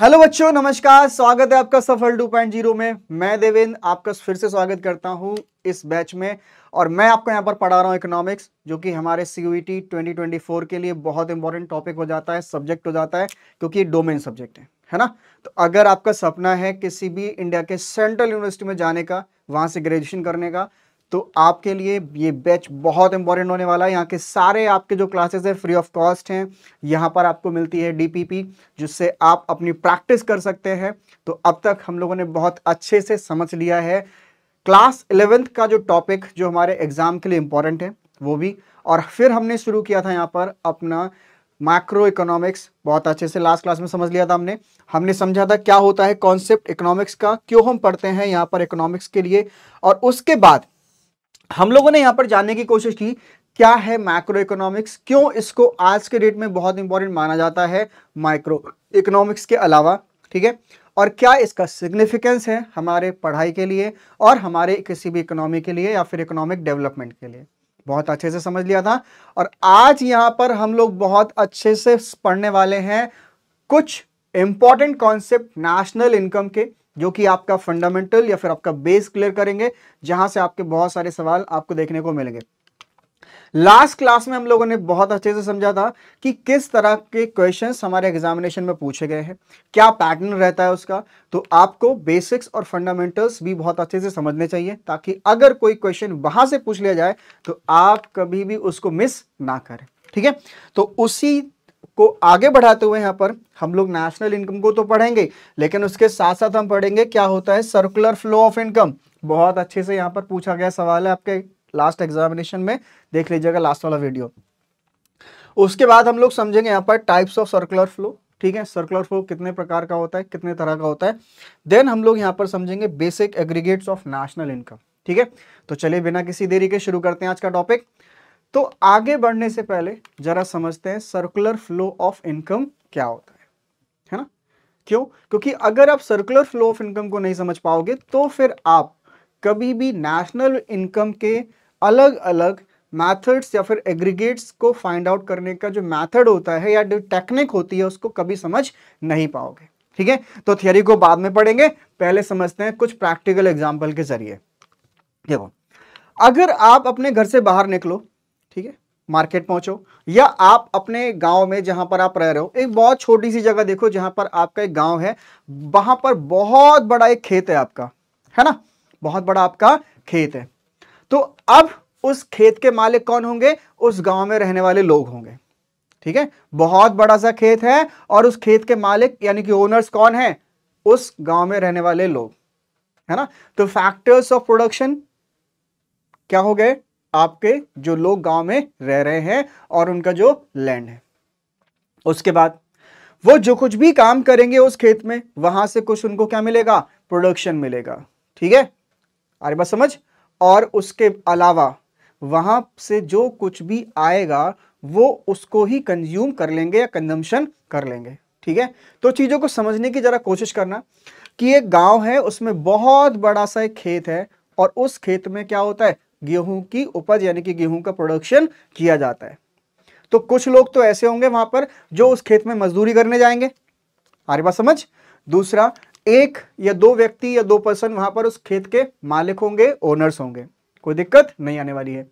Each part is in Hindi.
हेलो बच्चों नमस्कार स्वागत है आपका सफल 2.0 में मैं देवेंद्र आपका फिर से स्वागत करता हूं इस बैच में और मैं आपको यहां पर पढ़ा रहा हूं इकोनॉमिक्स जो कि हमारे सी ट्वेंटी ट्वेंटी फोर के लिए बहुत इंपॉर्टेंट टॉपिक हो जाता है सब्जेक्ट हो जाता है क्योंकि ये डोमेन सब्जेक्ट है है ना तो अगर आपका सपना है किसी भी इंडिया के सेंट्रल यूनिवर्सिटी में जाने का वहाँ से ग्रेजुएशन करने का तो आपके लिए ये बैच बहुत इंपॉर्टेंट होने वाला है यहाँ के सारे आपके जो क्लासेस हैं फ्री ऑफ कॉस्ट हैं यहाँ पर आपको मिलती है डीपीपी जिससे आप अपनी प्रैक्टिस कर सकते हैं तो अब तक हम लोगों ने बहुत अच्छे से समझ लिया है क्लास इलेवेंथ का जो टॉपिक जो हमारे एग्ज़ाम के लिए इम्पॉर्टेंट है वो भी और फिर हमने शुरू किया था यहाँ पर अपना माइक्रो इकोनॉमिक्स बहुत अच्छे से लास्ट क्लास में समझ लिया था हमने हमने समझा था क्या होता है कॉन्सेप्ट इकोनॉमिक्स का क्यों हम पढ़ते हैं यहाँ पर इकोनॉमिक्स के लिए और उसके बाद हम लोगों ने यहां पर जानने की कोशिश की क्या है माइक्रो इकोनॉमिक्स क्यों इसको आज के डेट में बहुत इंपॉर्टेंट माना जाता है माइक्रो इकोनॉमिक्स के अलावा ठीक है और क्या इसका सिग्निफिकेंस है हमारे पढ़ाई के लिए और हमारे किसी भी इकोनॉमी के लिए या फिर इकोनॉमिक डेवलपमेंट के लिए बहुत अच्छे से समझ लिया था और आज यहां पर हम लोग बहुत अच्छे से पढ़ने वाले हैं कुछ इंपॉर्टेंट कॉन्सेप्ट नेशनल इनकम के जो कि आपका फंडामेंटल या फिर आपका बेस क्लियर करेंगे जहां से आपके बहुत सारे सवाल आपको देखने को मिलेंगे लास्ट क्लास में हम लोगों ने बहुत अच्छे से समझा था कि किस तरह के क्वेश्चन हमारे एग्जामिनेशन में पूछे गए हैं क्या पैटर्न रहता है उसका तो आपको बेसिक्स और फंडामेंटल्स भी बहुत अच्छे से समझने चाहिए ताकि अगर कोई क्वेश्चन वहां से पूछ लिया जाए तो आप कभी भी उसको मिस ना करें ठीक है तो उसी को आगे बढ़ाते हुए यहाँ पर हम लोग नेशनल इनकम को तो पढ़ेंगे लेकिन उसके साथ साथ हम पढ़ेंगे क्या होता है सर्कुलर फ्लो ऑफ इनकम बहुत अच्छे से यहाँ पर पूछा गया सवाल है आपके लास्ट एग्जामिनेशन में देख लीजिएगा लास्ट वाला वीडियो उसके बाद हम लोग समझेंगे यहाँ पर टाइप्स ऑफ सर्कुलर फ्लो ठीक है सर्कुलर फ्लो कितने प्रकार का होता है कितने तरह का होता है देन हम लोग यहाँ पर समझेंगे basic aggregates of national income ठीक है तो चलिए बिना किसी देरी के शुरू करते हैं आज का टॉपिक तो आगे बढ़ने से पहले जरा समझते हैं सर्कुलर फ्लो ऑफ इनकम क्या होता है है ना क्यों क्योंकि अगर आप सर्कुलर फ्लो ऑफ इनकम को नहीं समझ पाओगे तो फिर आप कभी भी नेशनल इनकम के अलग अलग मैथड्स या फिर एग्रीगेट्स को फाइंड आउट करने का जो मैथड होता है या जो टेक्निक होती है उसको कभी समझ नहीं पाओगे ठीक है तो थियोरी को बाद में पढ़ेंगे पहले समझते हैं कुछ प्रैक्टिकल एग्जाम्पल के जरिए देखो अगर आप अपने घर से बाहर निकलो ठीक है मार्केट पहुंचो या आप अपने गांव में जहां पर आप रह रहे हो एक बहुत छोटी सी जगह देखो जहां पर आपका एक गांव है वहां पर बहुत बड़ा एक खेत है आपका है ना बहुत बड़ा आपका खेत है तो अब उस खेत के मालिक कौन होंगे उस गांव में रहने वाले लोग होंगे ठीक है बहुत बड़ा सा खेत है और उस खेत के मालिक यानी कि ओनर्स कौन है उस गांव में रहने वाले लोग है ना तो फैक्टर्स ऑफ प्रोडक्शन क्या हो गए आपके जो लोग गांव में रह रहे हैं और उनका जो लैंड है उसके बाद वो जो कुछ भी काम करेंगे उस खेत में वहां से कुछ उनको क्या मिलेगा प्रोडक्शन मिलेगा ठीक है अरे बात समझ और उसके अलावा वहां से जो कुछ भी आएगा वो उसको ही कंज्यूम कर लेंगे या कंजम्पशन कर लेंगे ठीक है तो चीज़ों को समझने की ज़रा कोशिश करना कि एक गांव है उसमें बहुत बड़ा सा एक खेत है और उस खेत में क्या होता है गेहूं की उपज यानी कि गेहूं का प्रोडक्शन किया जाता है तो कुछ लोग तो ऐसे होंगे वहां पर जो उस खेत में मजदूरी करने जाएंगे हमारे बात समझ दूसरा एक या दो व्यक्ति या दो पर्सन वहां पर उस खेत के मालिक होंगे ओनर्स होंगे कोई दिक्कत नहीं आने वाली है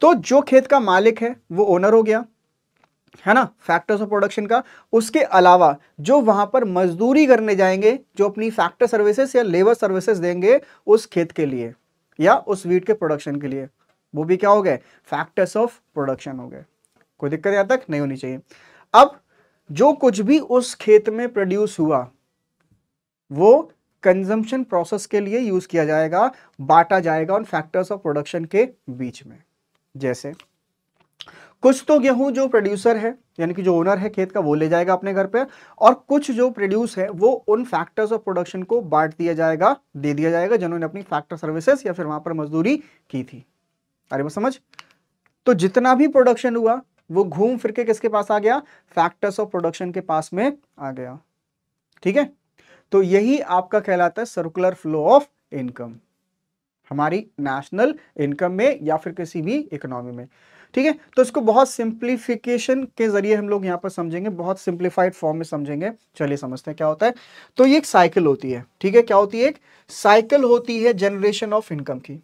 तो जो खेत का मालिक है वो ओनर हो गया है ना फैक्टर्स ऑफ प्रोडक्शन का उसके अलावा जो वहां पर मजदूरी करने जाएंगे जो अपनी फैक्टर सर्विसेज या लेबर सर्विसेज देंगे उस खेत के लिए या उस वीट के प्रोडक्शन के लिए वो भी क्या हो गए फैक्टर्स ऑफ प्रोडक्शन हो गए कोई दिक्कत यहाँ तक नहीं होनी चाहिए अब जो कुछ भी उस खेत में प्रोड्यूस हुआ वो कंजम्पशन प्रोसेस के लिए यूज किया जाएगा बांटा जाएगा उन फैक्टर्स ऑफ प्रोडक्शन के बीच में जैसे कुछ तो गेहूं जो प्रोड्यूसर है यानी कि जो ओनर है खेत का वो ले जाएगा अपने घर पे और कुछ जो प्रोड्यूस है वो उन फैक्टर्स ऑफ प्रोडक्शन को बांट दिया जाएगा दे दिया जाएगा जिन्होंने अपनी फैक्टर सर्विसेस या फिर वहां पर मजदूरी की थी अरे बस समझ तो जितना भी प्रोडक्शन हुआ वो घूम फिर के किसके पास आ गया फैक्टर्स ऑफ प्रोडक्शन के पास में आ गया ठीक है तो यही आपका कहलाता है सर्कुलर फ्लो ऑफ इनकम हमारी नेशनल इनकम में या फिर किसी भी इकोनॉमी में ठीक है तो इसको बहुत सिंप्लीफिकेशन के जरिए हम लोग यहाँ पर समझेंगे बहुत सिंप्लीफाइड फॉर्म में समझेंगे चलिए समझते हैं क्या होता है तो ये एक साइकिल होती है ठीक है क्या होती है एक साइकिल होती है जनरेशन ऑफ इनकम की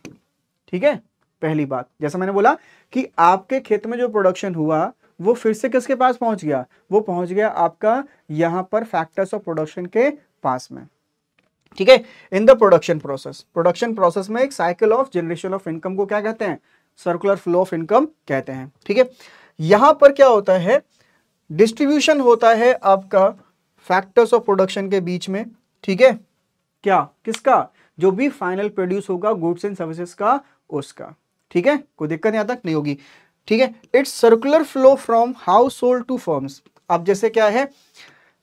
ठीक है पहली बात जैसा मैंने बोला कि आपके खेत में जो प्रोडक्शन हुआ वो फिर से किसके पास पहुंच गया वो पहुंच गया आपका यहां पर फैक्टर्स ऑफ प्रोडक्शन के पास में ठीक है in the production process production process में एक cycle of generation of income को क्या कहते हैं सर्कुलर फ्लो ऑफ इनकम कहते हैं ठीक है यहां पर क्या होता है डिस्ट्रीब्यूशन होता है आपका फैक्टर्स ऑफ प्रोडक्शन के बीच में ठीक है क्या किसका जो भी फाइनल प्रोड्यूस होगा गुड्स एंड सर्विसेज का उसका ठीक है कोई दिक्कत यहां तक नहीं होगी ठीक है it's circular flow from household to firms अब जैसे क्या है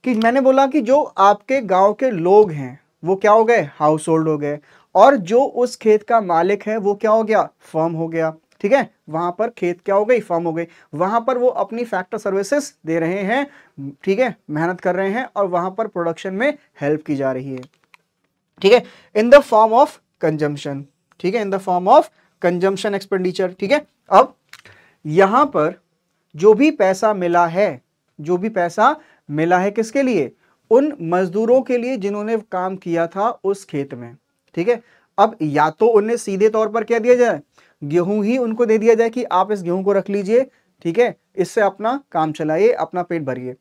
कि मैंने बोला कि जो आपके गांव के लोग हैं वो क्या हो गए हाउस होल्ड हो गए और जो उस खेत का मालिक है वो क्या हो गया फर्म हो गया ठीक है वहां पर खेत क्या हो गई फॉर्म हो गई वहां पर वो अपनी फैक्टर सर्विसेज दे रहे हैं ठीक है मेहनत कर रहे हैं और वहां पर प्रोडक्शन में हेल्प की जा रही है ठीक है in the form of consumption ठीक है in the form of consumption expenditure ठीक है अब यहां पर जो भी पैसा मिला है जो भी पैसा मिला है किसके लिए उन मजदूरों के लिए जिन्होंने काम किया था उस खेत में ठीक है अब या तो उन्हें सीधे तौर पर क्या दिया जाए गेहूं ही उनको दे दिया जाए कि आप इस गेहूं को रख लीजिए ठीक है इससे अपना काम चलाइए अपना पेट भरिए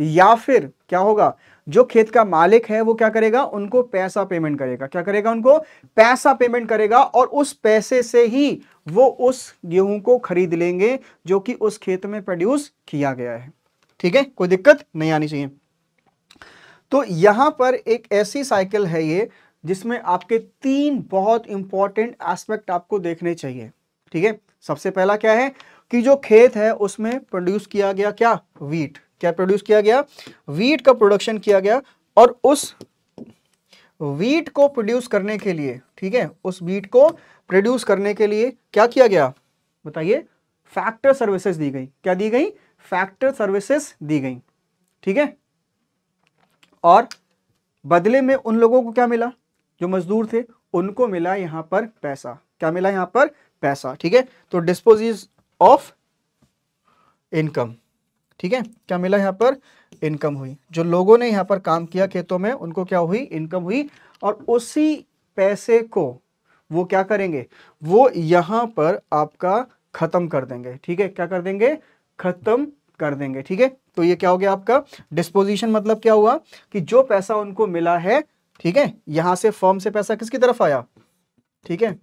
या फिर क्या होगा जो खेत का मालिक है वो क्या करेगा उनको पैसा पेमेंट करेगा क्या करेगा उनको पैसा पेमेंट करेगा और उस पैसे से ही वो उस गेहूं को खरीद लेंगे जो कि उस खेत में प्रोड्यूस किया गया है ठीक है कोई दिक्कत नहीं आनी चाहिए तो यहां पर एक ऐसी साइकिल है ये जिसमें आपके तीन बहुत इंपॉर्टेंट एस्पेक्ट आपको देखने चाहिए ठीक है सबसे पहला क्या है कि जो खेत है उसमें प्रोड्यूस किया गया क्या वीट क्या प्रोड्यूस किया गया वीट का प्रोडक्शन किया गया और उस वीट को प्रोड्यूस करने के लिए ठीक है उस वीट को प्रोड्यूस करने के लिए क्या किया गया बताइए फैक्टर सर्विसेज दी गई क्या दी गई फैक्टर सर्विसेज दी गई ठीक है और बदले में उन लोगों को क्या मिला जो मजदूर थे उनको मिला यहां पर पैसा क्या मिला यहां पर पैसा ठीक है तो डिस्पोजिज ऑफ इनकम ठीक है क्या मिला यहां पर इनकम हुई जो लोगों ने यहां पर काम किया खेतों में उनको क्या हुई इनकम हुई और उसी पैसे को वो क्या करेंगे वो यहां पर आपका खत्म कर देंगे ठीक है क्या कर देंगे खत्म कर देंगे ठीक है तो ये क्या हो गया आपका डिस्पोजिशन मतलब क्या हुआ कि जो पैसा उनको मिला है ठीक है यहां से फॉर्म से पैसा किसकी तरफ आया ठीक है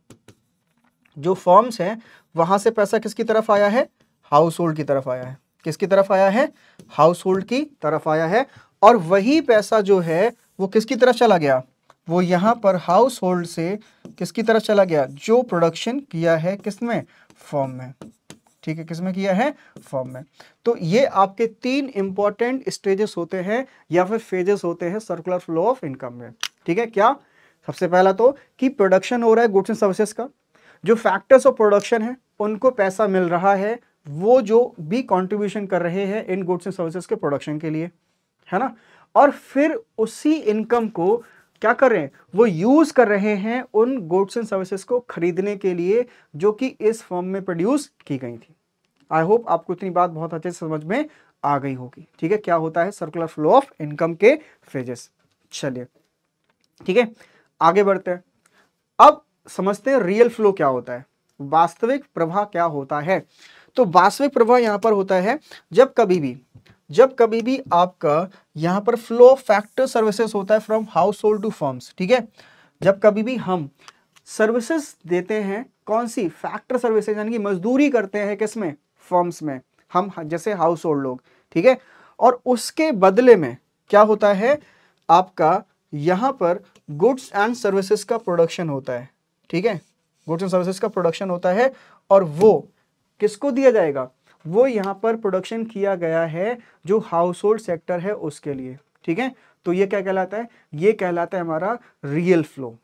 जो फॉर्म्स हैं वहां से पैसा किसकी तरफ आया है हाउस होल्ड की तरफ आया है किसकी तरफ आया है हाउस होल्ड की तरफ आया है और वही पैसा जो है वो किसकी तरफ चला गया वो यहां पर हाउस होल्ड से किसकी तरफ चला गया जो प्रोडक्शन किया है किसमें फॉर्म में ठीक है किसमें किया है फॉर्म में तो ये आपके तीन इंपॉर्टेंट स्टेजेस होते हैं या फिर फेजेस होते हैं सर्कुलर फ्लो ऑफ इनकम में ठीक है क्या सबसे पहला तो कि प्रोडक्शन हो रहा है गुड्स एंड सर्विसेज का जो फैक्टर्स ऑफ प्रोडक्शन है उनको पैसा मिल रहा है वो जो भी कॉन्ट्रीब्यूशन कर रहे हैं इन गुड्स एंड सर्विसेज के प्रोडक्शन के लिए है ना और फिर उसी इनकम को क्या कर रहे हैं वो यूज़ कर रहे हैं उन गुड्स एंड सर्विसेज को खरीदने के लिए जो कि इस फॉर्म में प्रोड्यूस की गई थी आई होप आपको इतनी बात बहुत अच्छे से समझ में आ गई होगी ठीक है क्या होता है सर्कुलर फ्लो ऑफ इनकम के फेजेस चलिए ठीक है आगे बढ़ते हैं अब समझते हैं रियल फ्लो क्या होता है वास्तविक प्रवाह क्या होता है तो वास्तविक प्रवाह यहाँ पर होता है जब कभी भी जब कभी भी आपका यहाँ पर फ्लो फैक्टर सर्विसेज होता है from household to form ठीक है जब कभी भी हम सर्विसेज देते हैं कौन सी फैक्टर सर्विसेज यानी कि मजदूरी करते हैं किसमें फॉर्म्स में हम जैसे हाउस होल्ड लोग ठीक है और उसके बदले में क्या होता है आपका यहां पर गुड्स एंड सर्विसेज का प्रोडक्शन होता है ठीक है गुड्स एंड सर्विसेज का प्रोडक्शन होता है और वो किसको दिया जाएगा वो यहां पर प्रोडक्शन किया गया है जो हाउस होल्ड सेक्टर है उसके लिए ठीक है तो ये क्या कहलाता है ये कहलाता है हमारा रियल फ्लो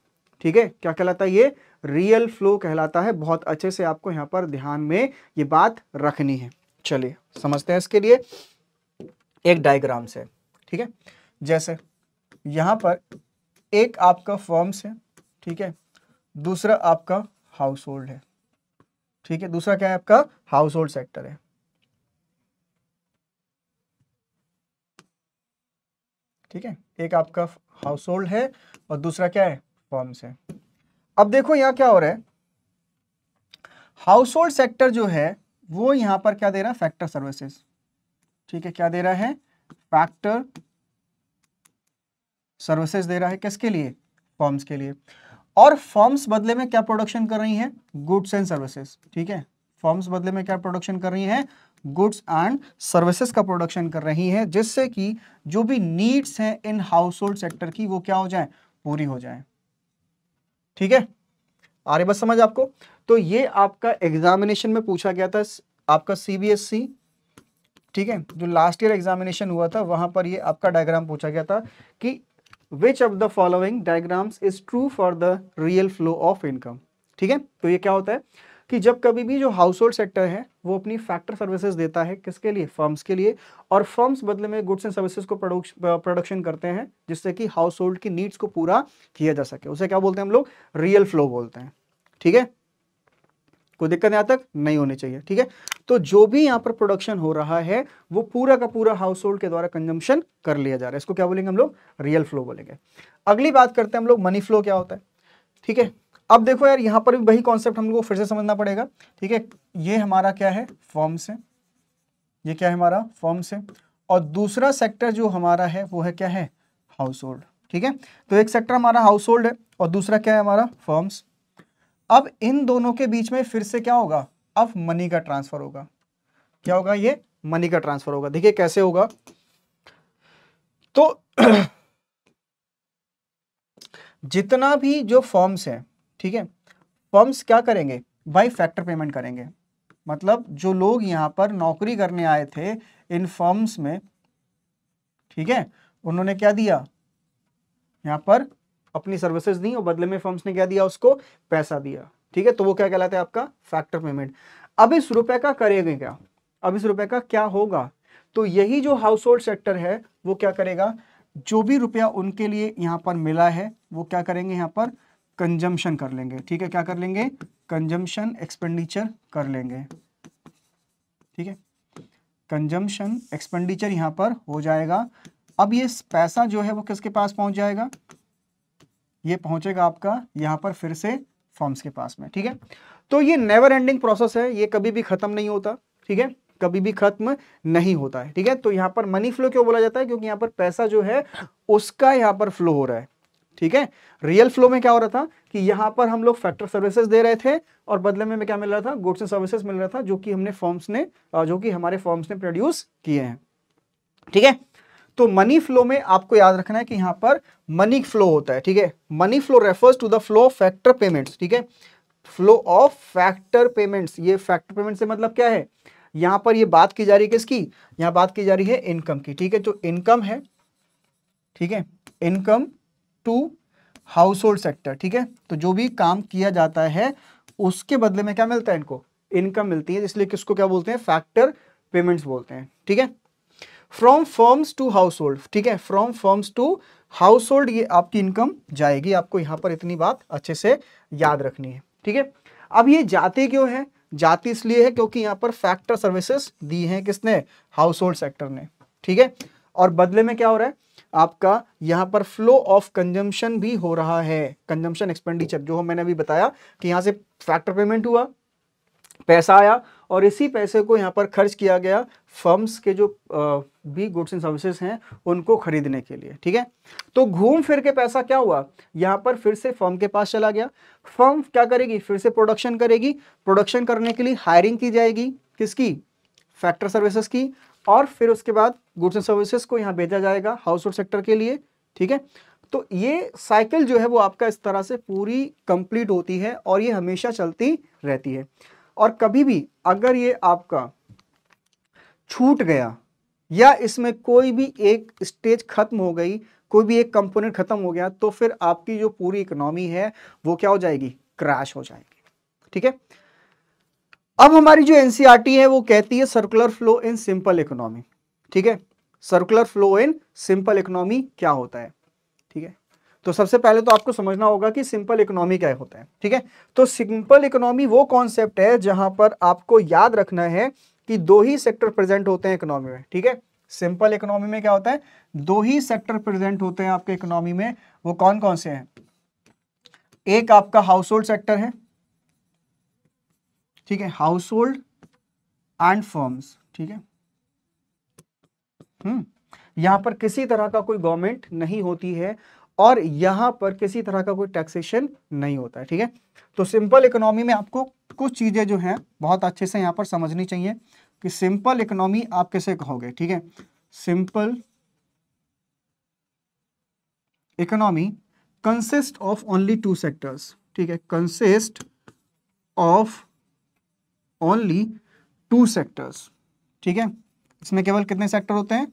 ठीक है क्या कहलाता है ये रियल फ्लो कहलाता है बहुत अच्छे से आपको यहाँ पर ध्यान में ये बात रखनी है चलिए समझते हैं इसके लिए एक डायग्राम से ठीक है जैसे यहाँ पर एक आपका फर्म्स है ठीक है दूसरा आपका हाउस होल्ड है ठीक है दूसरा क्या है आपका हाउस होल्ड सेक्टर है ठीक है एक आपका हाउस होल्ड है और दूसरा क्या है फॉर्म्स है अब देखो यहां क्या हो रहा है हाउस होल्ड सेक्टर जो है वो यहां पर क्या दे रहा है फैक्टर सर्विसेज ठीक है क्या दे रहा है फैक्टर सर्विसेज दे रहा है किसके लिए फॉर्म्स के लिए और फॉर्म्स बदले में क्या प्रोडक्शन कर रही है गुड्स एंड सर्विसेज ठीक है फॉर्म्स बदले में क्या प्रोडक्शन कर रही है गुड्स एंड सर्विसेज का प्रोडक्शन कर रही है जिससे कि जो भी नीड्स हैं इन हाउस होल्ड सेक्टर की वो क्या हो जाए पूरी हो जाए ठीक है आ रही बस समझ आपको तो ये आपका एग्जामिनेशन में पूछा गया था आपका सीबीएसई e, ठीक है जो लास्ट ईयर एग्जामिनेशन हुआ था वहां पर ये आपका डायग्राम पूछा गया था कि which of the following diagrams is true for the real flow of income ठीक है तो ये क्या होता है कि जब कभी भी जो हाउस होल्ड सेक्टर है वो अपनी फैक्टर सर्विसेज देता है किसके लिए फर्म्स के लिए और फर्म्स बदले में गुड्स एंड सर्विसेज को प्रोडक्शन करते हैं जिससे कि हाउस होल्ड की नीड्स को पूरा किया जा सके उसे क्या बोलते हैं हम लोग रियल फ्लो बोलते हैं ठीक है कोई दिक्कत यहां तक नहीं होनी चाहिए ठीक है तो जो भी यहां पर प्रोडक्शन हो रहा है वो पूरा का पूरा हाउस होल्ड के द्वारा कंजम्पशन कर लिया जा रहा है इसको क्या बोलेंगे हम लोग रियल फ्लो बोलेंगे अगली बात करते हैं हम लोग मनी फ्लो क्या होता है ठीक है अब देखो यार यहां पर भी वही कॉन्सेप्ट हम लोग को फिर से समझना पड़ेगा ठीक है ये हमारा क्या है फॉर्म्स है ये क्या है हमारा फॉर्म्स है और दूसरा सेक्टर जो हमारा है वो है क्या है हाउस होल्ड ठीक है तो एक सेक्टर हमारा हाउस होल्ड है और दूसरा क्या है हमारा फॉर्म्स अब इन दोनों के बीच में फिर से क्या होगा अब मनी का ट्रांसफर होगा क्या होगा ये मनी का ट्रांसफर होगा देखिए कैसे होगा तो जितना भी जो फॉर्म्स हैं ठीक है फर्म्स क्या करेंगे बाई फैक्टर पेमेंट करेंगे मतलब जो लोग यहां पर नौकरी करने आए थे इन फर्म्स में ठीक है उन्होंने क्या दिया यहां पर अपनी सर्विसेज दी और बदले में फर्म्स ने क्या दिया उसको पैसा दिया ठीक है तो वो क्या कहलाता है आपका फैक्टर पेमेंट अब इस रुपए का करेंगे क्या अब इस रुपए का क्या होगा तो यही जो हाउस होल्ड सेक्टर है वो क्या करेगा जो भी रुपया उनके लिए यहां पर मिला है वो क्या करेंगे यहां पर कंजम्पशन कर लेंगे ठीक है क्या कर लेंगे कंजम्पशन एक्सपेंडिचर कर लेंगे ठीक है कंजम्पशन एक्सपेंडिचर यहां पर हो जाएगा अब ये पैसा जो है वो किसके पास पहुंच जाएगा ये पहुंचेगा आपका यहां पर फिर से फॉर्म्स के पास में ठीक है तो ये नेवर एंडिंग प्रोसेस है ये कभी भी खत्म नहीं होता ठीक है कभी भी खत्म नहीं होता है ठीक है तो यहां पर मनी फ्लो क्यों बोला जाता है क्योंकि यहां पर पैसा जो है उसका यहां पर फ्लो हो रहा है ठीक है रियल फ्लो में क्या हो रहा था कि यहां पर हम लोग फैक्टर सर्विसेज दे रहे थे और बदले में क्या मिल रहा था गुड्स एंड सर्विसेज मिल रहा था जो कि हमने फॉर्म्स ने जो कि हमारे फॉर्म्स ने प्रोड्यूस किए हैं ठीक है तो मनी फ्लो में आपको याद रखना है कि यहां पर मनी फ्लो होता है ठीक है money flow refers to the flow of factor payments ठीक है फ्लो ऑफ फैक्टर पेमेंट्स ये फैक्टर पेमेंट से मतलब क्या है यहां पर ये बात की जा रही है किसकी यहां बात की जा रही है इनकम की ठीक है जो इनकम है ठीक है income to household sector ठीक है तो जो भी काम किया जाता है उसके बदले में क्या मिलता है इनको इनकम मिलती है इसलिए किसको क्या बोलते हैं फैक्टर पेमेंट्स बोलते हैं ठीक है from firms to household ठीक है from firms to household ये आपकी इनकम जाएगी आपको यहां पर इतनी बात अच्छे से याद रखनी है ठीक है अब ये जाते क्यों है जाती इसलिए है क्योंकि यहां पर फैक्टर सर्विसेस दी हैं किसने हाउस होल्ड सेक्टर ने ठीक है और बदले में क्या हो रहा है आपका यहाँ पर फ्लो ऑफ कंजम्पशन भी हो रहा है कंजम्पशन एक्सपेंडिचर जो मैंने अभी बताया कि यहाँ से फैक्टर पेमेंट हुआ पैसा आया और इसी पैसे को यहाँ पर खर्च किया गया फर्म्स के जो भी गुड्स एंड सर्विसेज हैं उनको खरीदने के लिए ठीक है तो घूम फिर के पैसा क्या हुआ यहाँ पर फिर से फर्म के पास चला गया फर्म क्या करेगी फिर से प्रोडक्शन करेगी प्रोडक्शन करने के लिए हायरिंग की जाएगी किसकी फैक्टर सर्विसेज की और फिर उसके बाद गुड्स एंड सर्विसेज को यहाँ भेजा जाएगा हाउस होल्ड सेक्टर के लिए ठीक है तो ये साइकिल जो है वो आपका इस तरह से पूरी कंप्लीट होती है और ये हमेशा चलती रहती है और कभी भी अगर ये आपका छूट गया या इसमें कोई भी एक स्टेज खत्म हो गई कोई भी एक कंपोनेंट खत्म हो गया तो फिर आपकी जो पूरी इकोनॉमी है वो क्या हो जाएगी क्रैश हो जाएगी ठीक है अब हमारी जो एनसीआरटी e है वो कहती है circular flow in simple economy ठीक है circular flow in simple economy क्या होता है ठीक है तो सबसे पहले तो आपको समझना होगा कि सिंपल इकोनॉमी क्या होता है ठीक है तो सिंपल इकोनॉमी वो कॉन्सेप्ट है जहां पर आपको याद रखना है कि दो ही सेक्टर प्रेजेंट होते हैं इकोनॉमी में ठीक है सिंपल इकोनॉमी में क्या होता है दो ही सेक्टर प्रेजेंट होते हैं आपके इकोनॉमी में वो कौन कौन से हैं एक आपका हाउस होल्ड सेक्टर है ठीक है हाउस होल्ड एंड फर्म्स ठीक है हम्म, यहां पर किसी तरह का कोई गवर्नमेंट नहीं होती है और यहां पर किसी तरह का कोई टैक्सेशन नहीं होता है ठीक है तो सिंपल इकोनॉमी में आपको कुछ चीज़ें जो हैं बहुत अच्छे से यहां पर समझनी चाहिए कि सिंपल इकोनॉमी आप कैसे कहोगे ठीक है simple economy consist of only two sectors ठीक है consist of only two sectors ठीक है इसमें केवल कितने सेक्टर होते हैं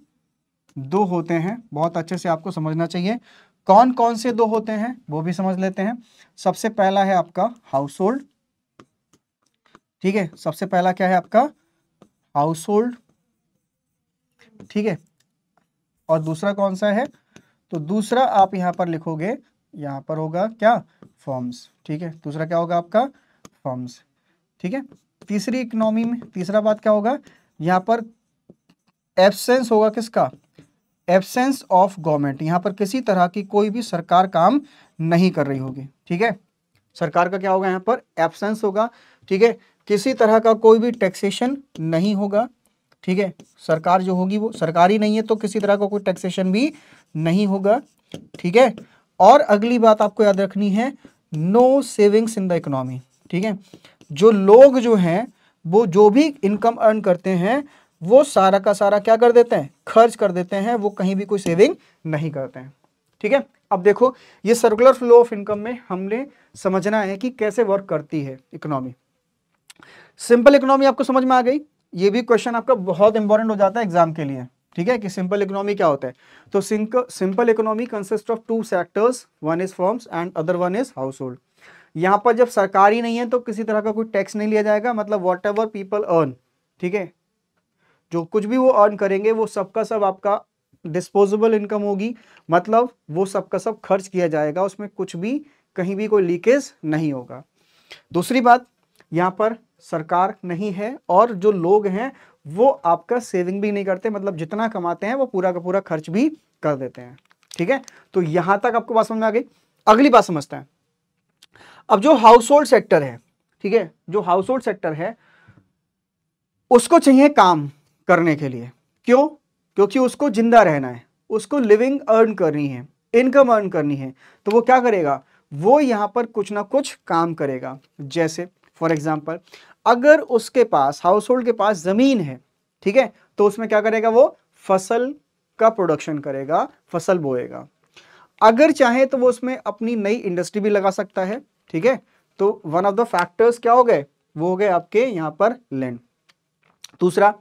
दो होते हैं बहुत अच्छे से आपको समझना चाहिए कौन कौन से दो होते हैं वो भी समझ लेते हैं सबसे पहला है आपका हाउस होल्ड ठीक है सबसे पहला क्या है आपका हाउस होल्ड ठीक है और दूसरा कौन सा है तो दूसरा आप यहां पर लिखोगे यहां पर होगा क्या फॉर्म्स ठीक है दूसरा क्या होगा आपका फॉर्म्स ठीक है तीसरी इकोनॉमी में तीसरा बात क्या होगा यहां पर एब्सेंस होगा किसका एब्सेंस ऑफ गवर्नमेंट यहां पर किसी तरह की कोई भी सरकार काम नहीं कर रही होगी ठीक है सरकार का क्या होगा यहां पर एब्सेंस होगा ठीक है किसी तरह का कोई भी टैक्सेशन नहीं होगा ठीक है सरकार जो होगी वो सरकारी नहीं है तो किसी तरह का कोई टैक्सेशन भी नहीं होगा ठीक है और अगली बात आपको याद रखनी है no savings in the economy ठीक है जो लोग जो हैं वो जो भी इनकम अर्न करते हैं वो सारा का सारा क्या कर देते हैं खर्च कर देते हैं वो कहीं भी कोई सेविंग नहीं करते हैं ठीक है अब देखो ये सर्कुलर फ्लो ऑफ इनकम में हमने समझना है कि कैसे वर्क करती है इकोनॉमी सिंपल इकोनॉमी आपको समझ में आ गई ये भी क्वेश्चन आपका बहुत इंपॉर्टेंट हो जाता है एग्जाम के लिए ठीक है कि सिंपल इकोनॉमी क्या होता है तो simple economy consist of two sectors one is forms and other one is household यहां पर जब सरकारी नहीं है तो किसी तरह का कोई टैक्स नहीं लिया जाएगा मतलब वॉट एवर पीपल अर्न ठीक है जो कुछ भी वो अर्न करेंगे वो सबका सब आपका डिस्पोजेबल इनकम होगी मतलब वो सबका सब खर्च किया जाएगा उसमें कुछ भी कहीं भी कोई लीकेज नहीं होगा दूसरी बात यहाँ पर सरकार नहीं है और जो लोग हैं वो आपका सेविंग भी नहीं करते मतलब जितना कमाते हैं वो पूरा का पूरा खर्च भी कर देते हैं ठीक है तो यहां तक आपको बात समझ में आ गई अगली बात समझते हैं अब जो हाउस होल्ड सेक्टर है ठीक है जो हाउस होल्ड सेक्टर है उसको चाहिए काम करने के लिए क्यों क्योंकि उसको जिंदा रहना है उसको लिविंग अर्न करनी है इनकम अर्न करनी है तो वो क्या करेगा वो यहाँ पर कुछ ना कुछ काम करेगा जैसे फॉर एग्जाम्पल अगर उसके पास हाउस होल्ड के पास ज़मीन है ठीक है तो उसमें क्या करेगा वो फसल का प्रोडक्शन करेगा फसल बोएगा अगर चाहे तो वो उसमें अपनी नई इंडस्ट्री भी लगा सकता है ठीक है तो वन ऑफ द फैक्टर्स क्या हो गए वो हो गए आपके यहां पर लैंड दूसरा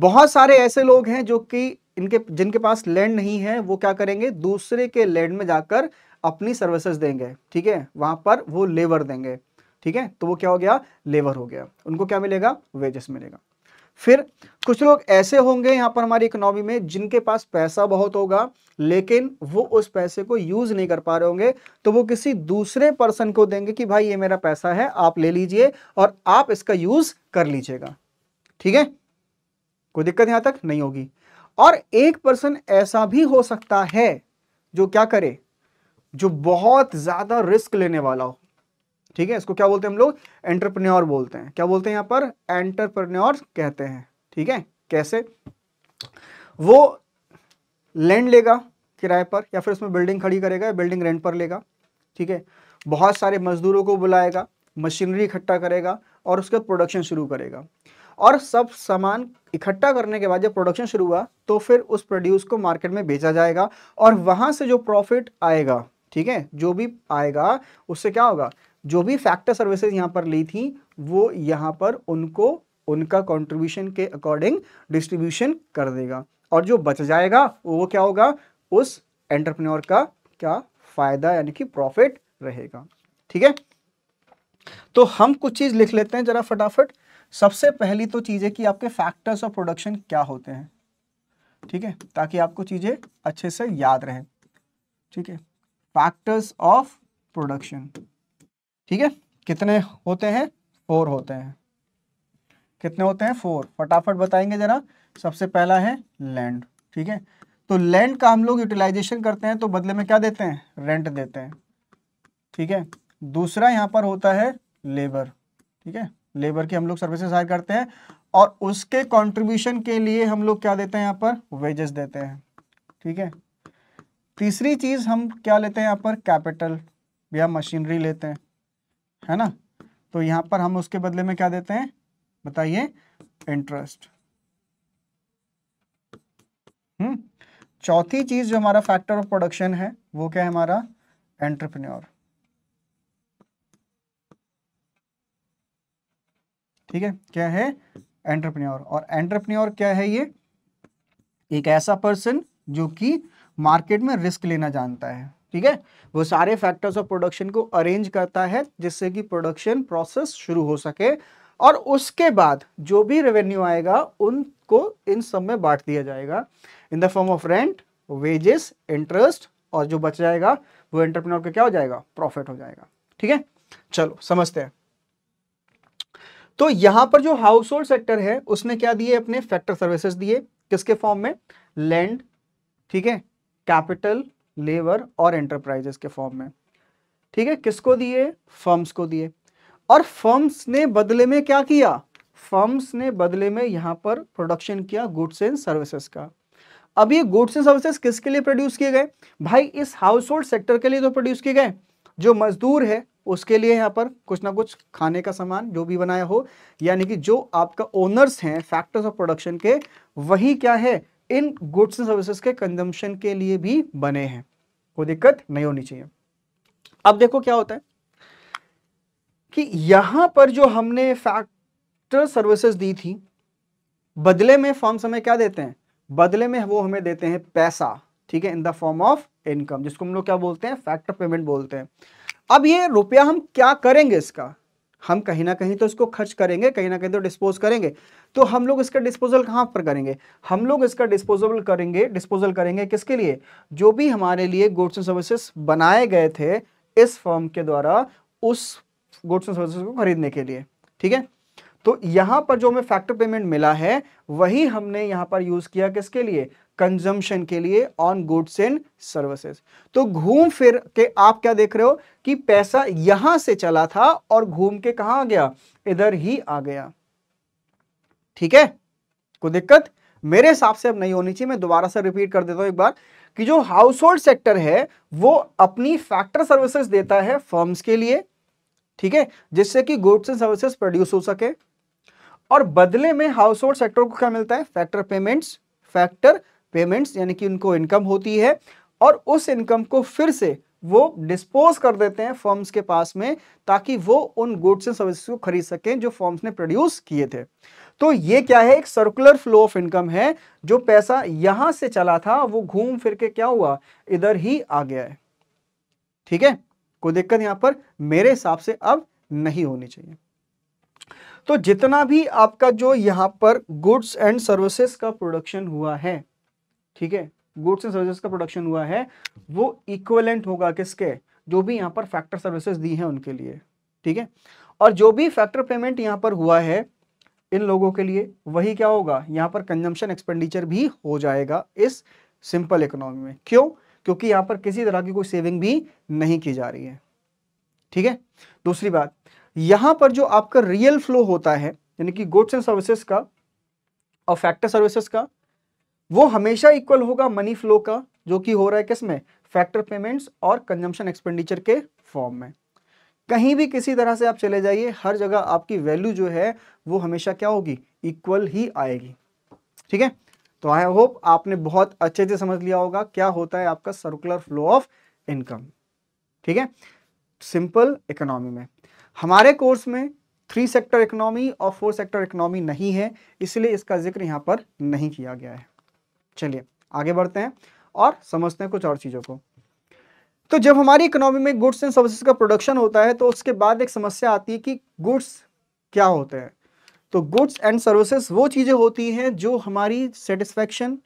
बहुत सारे ऐसे लोग हैं जो कि इनके जिनके पास लैंड नहीं है वो क्या करेंगे दूसरे के लैंड में जाकर अपनी सर्विसेज देंगे ठीक है वहां पर वो लेबर देंगे ठीक है तो वो क्या हो गया लेबर हो गया उनको क्या मिलेगा वेजेस मिलेगा फिर कुछ लोग ऐसे होंगे यहाँ पर हमारी इकोनॉमी में जिनके पास पैसा बहुत होगा लेकिन वो उस पैसे को यूज़ नहीं कर पा रहे होंगे तो वो किसी दूसरे पर्सन को देंगे कि भाई ये मेरा पैसा है आप ले लीजिए और आप इसका यूज़ कर लीजिएगा ठीक है कोई दिक्कत यहां तक नहीं होगी और एक पर्सन ऐसा भी हो सकता है जो क्या करे जो बहुत ज़्यादा रिस्क लेने वाला हो ठीक है इसको क्या बोलते हैं हम लोग एंटरप्रन्योर बोलते हैं क्या बोलते हैं यहां पर एंटरप्रन्योर कहते हैं ठीक है कैसे वो लैंड लेगा किराए पर या फिर उसमें बिल्डिंग खड़ी करेगा बिल्डिंग रेंट पर लेगा ठीक है बहुत सारे मजदूरों को बुलाएगा मशीनरी इकट्ठा करेगा और उसके प्रोडक्शन शुरू करेगा और सब सामान इकट्ठा करने के बाद जब प्रोडक्शन शुरू हुआ तो फिर उस प्रोड्यूस को मार्केट में बेचा जाएगा और वहां से जो प्रॉफिट आएगा ठीक है जो भी आएगा उससे क्या होगा जो भी फैक्टर सर्विसेज यहां पर ली थी वो यहां पर उनको उनका कंट्रीब्यूशन के अकॉर्डिंग डिस्ट्रीब्यूशन कर देगा और जो बच जाएगा वो क्या होगा उस एंटरप्रेन्योर का क्या फ़ायदा यानी कि प्रॉफिट रहेगा ठीक है तो हम कुछ चीज़ लिख लेते हैं ज़रा फटाफट सबसे पहली तो चीज़ है कि आपके फैक्टर्स ऑफ प्रोडक्शन क्या होते हैं ठीक है ताकि आपको चीज़ें अच्छे से याद रहें ठीक है फैक्टर्स ऑफ प्रोडक्शन ठीक है कितने होते हैं फोर होते हैं कितने होते हैं फोर फटाफट बताएंगे जरा सबसे पहला है लैंड ठीक है तो लैंड का हम लोग यूटिलाइजेशन करते हैं तो बदले में क्या देते हैं रेंट देते हैं ठीक है दूसरा यहां पर होता है लेबर ठीक है लेबर की हम लोग सर्विसेज हायर करते हैं और उसके कंट्रीब्यूशन के लिए हम लोग क्या देते हैं यहाँ पर वेजेस देते हैं ठीक है तीसरी चीज़ हम क्या लेते हैं यहाँ पर कैपिटल या मशीनरी लेते हैं है ना तो यहाँ पर हम उसके बदले में क्या देते हैं बताइए इंटरेस्ट हम्म चौथी चीज़ जो हमारा फैक्टर ऑफ प्रोडक्शन है वो क्या है हमारा एंटरप्रेन्योर ठीक है क्या है एंटरप्रन्योर और एंटरप्रन्योर क्या है ये एक ऐसा पर्सन जो कि मार्केट में रिस्क लेना जानता है ठीक है वो सारे फैक्टर्स ऑफ प्रोडक्शन को अरेंज करता है जिससे कि प्रोडक्शन प्रोसेस शुरू हो सके और उसके बाद जो भी रेवेन्यू आएगा उनको इन सब में बांट दिया जाएगा in the form of rent wages interest और जो बच जाएगा वो एंटरप्रेन्योर का क्या हो जाएगा प्रॉफिट हो जाएगा ठीक है चलो समझते हैं तो यहां पर जो हाउस होल्ड सेक्टर है उसने क्या दिए अपने फैक्टर सर्विसेज दिए किसके फॉर्म में लैंड ठीक है कैपिटल लेबर और एंटरप्राइजेस के फॉर्म में ठीक है किसको दिए फर्म्स को दिए और फर्म्स ने बदले में क्या किया फर्म्स ने बदले में यहां पर प्रोडक्शन किया गुड्स एंड सर्विसेज का अब ये गुड्स एंड सर्विसेज किसके लिए प्रोड्यूस किए गए भाई इस हाउस होल्ड सेक्टर के लिए तो प्रोड्यूस किए गए जो मजदूर है उसके लिए यहाँ पर कुछ ना कुछ खाने का सामान जो भी बनाया हो यानी कि जो आपका ओनर्स हैं फैक्टर्स ऑफ प्रोडक्शन के वही क्या है इन गुड्स एंड सर्विसेज के कंजम्पशन के लिए भी बने हैं कोई दिक्कत नहीं होनी चाहिए अब देखो क्या होता है कि यहां पर जो हमने फैक्टर सर्विसेज दी थी बदले में फॉर्म समय क्या देते हैं बदले में वो हमें देते हैं पैसा ठीक है in the form of income जिसको हम लोग क्या बोलते हैं फैक्टर पेमेंट बोलते हैं अब ये रुपया हम क्या करेंगे इसका हम कहीं ना कहीं तो इसको खर्च करेंगे कहीं ना कहीं तो डिस्पोज करेंगे तो हम लोग इसका डिस्पोजल कहां पर करेंगे हम लोग इसका डिस्पोजल करेंगे डिस्पोजल करेंगे किसके लिए जो भी हमारे लिए गुड्स एंड सर्विसेस बनाए गए थे इस फॉर्म के द्वारा उस गुड्स एंड सर्विसेस को खरीदने के लिए ठीक है तो यहां पर जो हमें फैक्टर पेमेंट मिला है वही हमने यहां पर यूज़ किया किसके लिए कंजम्पशन के लिए ऑन गुड्स एंड सर्विसेज तो घूम फिर के आप क्या देख रहे हो कि पैसा यहां से चला था और घूम के कहा आ गया इधर ही आ गया ठीक है कोई दिक्कत मेरे हिसाब से अब नहीं होनी चाहिए मैं दोबारा से रिपीट कर देता हूं एक बार कि जो हाउस होल्ड सेक्टर है वो अपनी फैक्टर सर्विसेज देता है फर्म्स के लिए ठीक है जिससे कि गुड्स एंड सर्विसेज प्रोड्यूस हो सके और बदले में हाउस होल्ड सेक्टर को क्या मिलता है फैक्टर पेमेंट्स फैक्टर पेमेंट्स यानी कि उनको इनकम होती है और उस इनकम को फिर से वो डिस्पोज कर देते हैं फॉर्म्स के पास में ताकि वो उन गुड्स एंड सर्विस को खरीद सकें जो फॉर्म्स ने प्रोड्यूस किए थे तो ये क्या है एक सर्कुलर फ्लो ऑफ इनकम है जो पैसा यहां से चला था वो घूम फिर के क्या हुआ इधर ही आ गया है ठीक है कोई दिक्कत यहां पर मेरे हिसाब से अब नहीं होनी चाहिए तो जितना भी आपका जो यहाँ पर गुड्स एंड सर्विसेस का प्रोडक्शन हुआ है ठीक है गुड्स एंड सर्विसेज का प्रोडक्शन हुआ है वो इक्वलेंट होगा किसके जो भी यहाँ पर फैक्टर सर्विसेज दी हैं उनके लिए ठीक है और जो भी फैक्टर पेमेंट यहाँ पर हुआ है इन लोगों के लिए वही क्या होगा यहाँ पर कंजम्पशन एक्सपेंडिचर भी हो जाएगा इस सिंपल इकोनॉमी में क्यों क्योंकि यहाँ पर किसी तरह की कोई सेविंग भी नहीं की जा रही है ठीक है दूसरी बात यहाँ पर जो आपका रियल फ्लो होता है यानी कि गुड्स एंड सर्विसेज का और फैक्टर सर्विसेज का वो हमेशा इक्वल होगा मनी फ्लो का जो कि हो रहा है किसमें फैक्टर पेमेंट्स और कंजम्पशन एक्सपेंडिचर के फॉर्म में कहीं भी किसी तरह से आप चले जाइए हर जगह आपकी वैल्यू जो है वो हमेशा क्या होगी इक्वल ही आएगी ठीक है तो आई होप आपने बहुत अच्छे से समझ लिया होगा क्या होता है आपका सर्कुलर फ्लो ऑफ इनकम ठीक है सिंपल इकोनॉमी में हमारे कोर्स में थ्री सेक्टर इकोनॉमी और फोर सेक्टर इकोनॉमी नहीं है इसलिए इसका जिक्र यहाँ पर नहीं किया गया है चलिए आगे बढ़ते हैं और समझते हैं कुछ और चीज़ों को तो जब हमारी इकोनॉमी में गुड्स एंड सर्विसेज का प्रोडक्शन होता है तो उसके बाद एक समस्या आती है कि गुड्स क्या होते हैं तो गुड्स एंड सर्विसेज वो चीज़ें होती हैं जो हमारी सेटिस्फेक्शन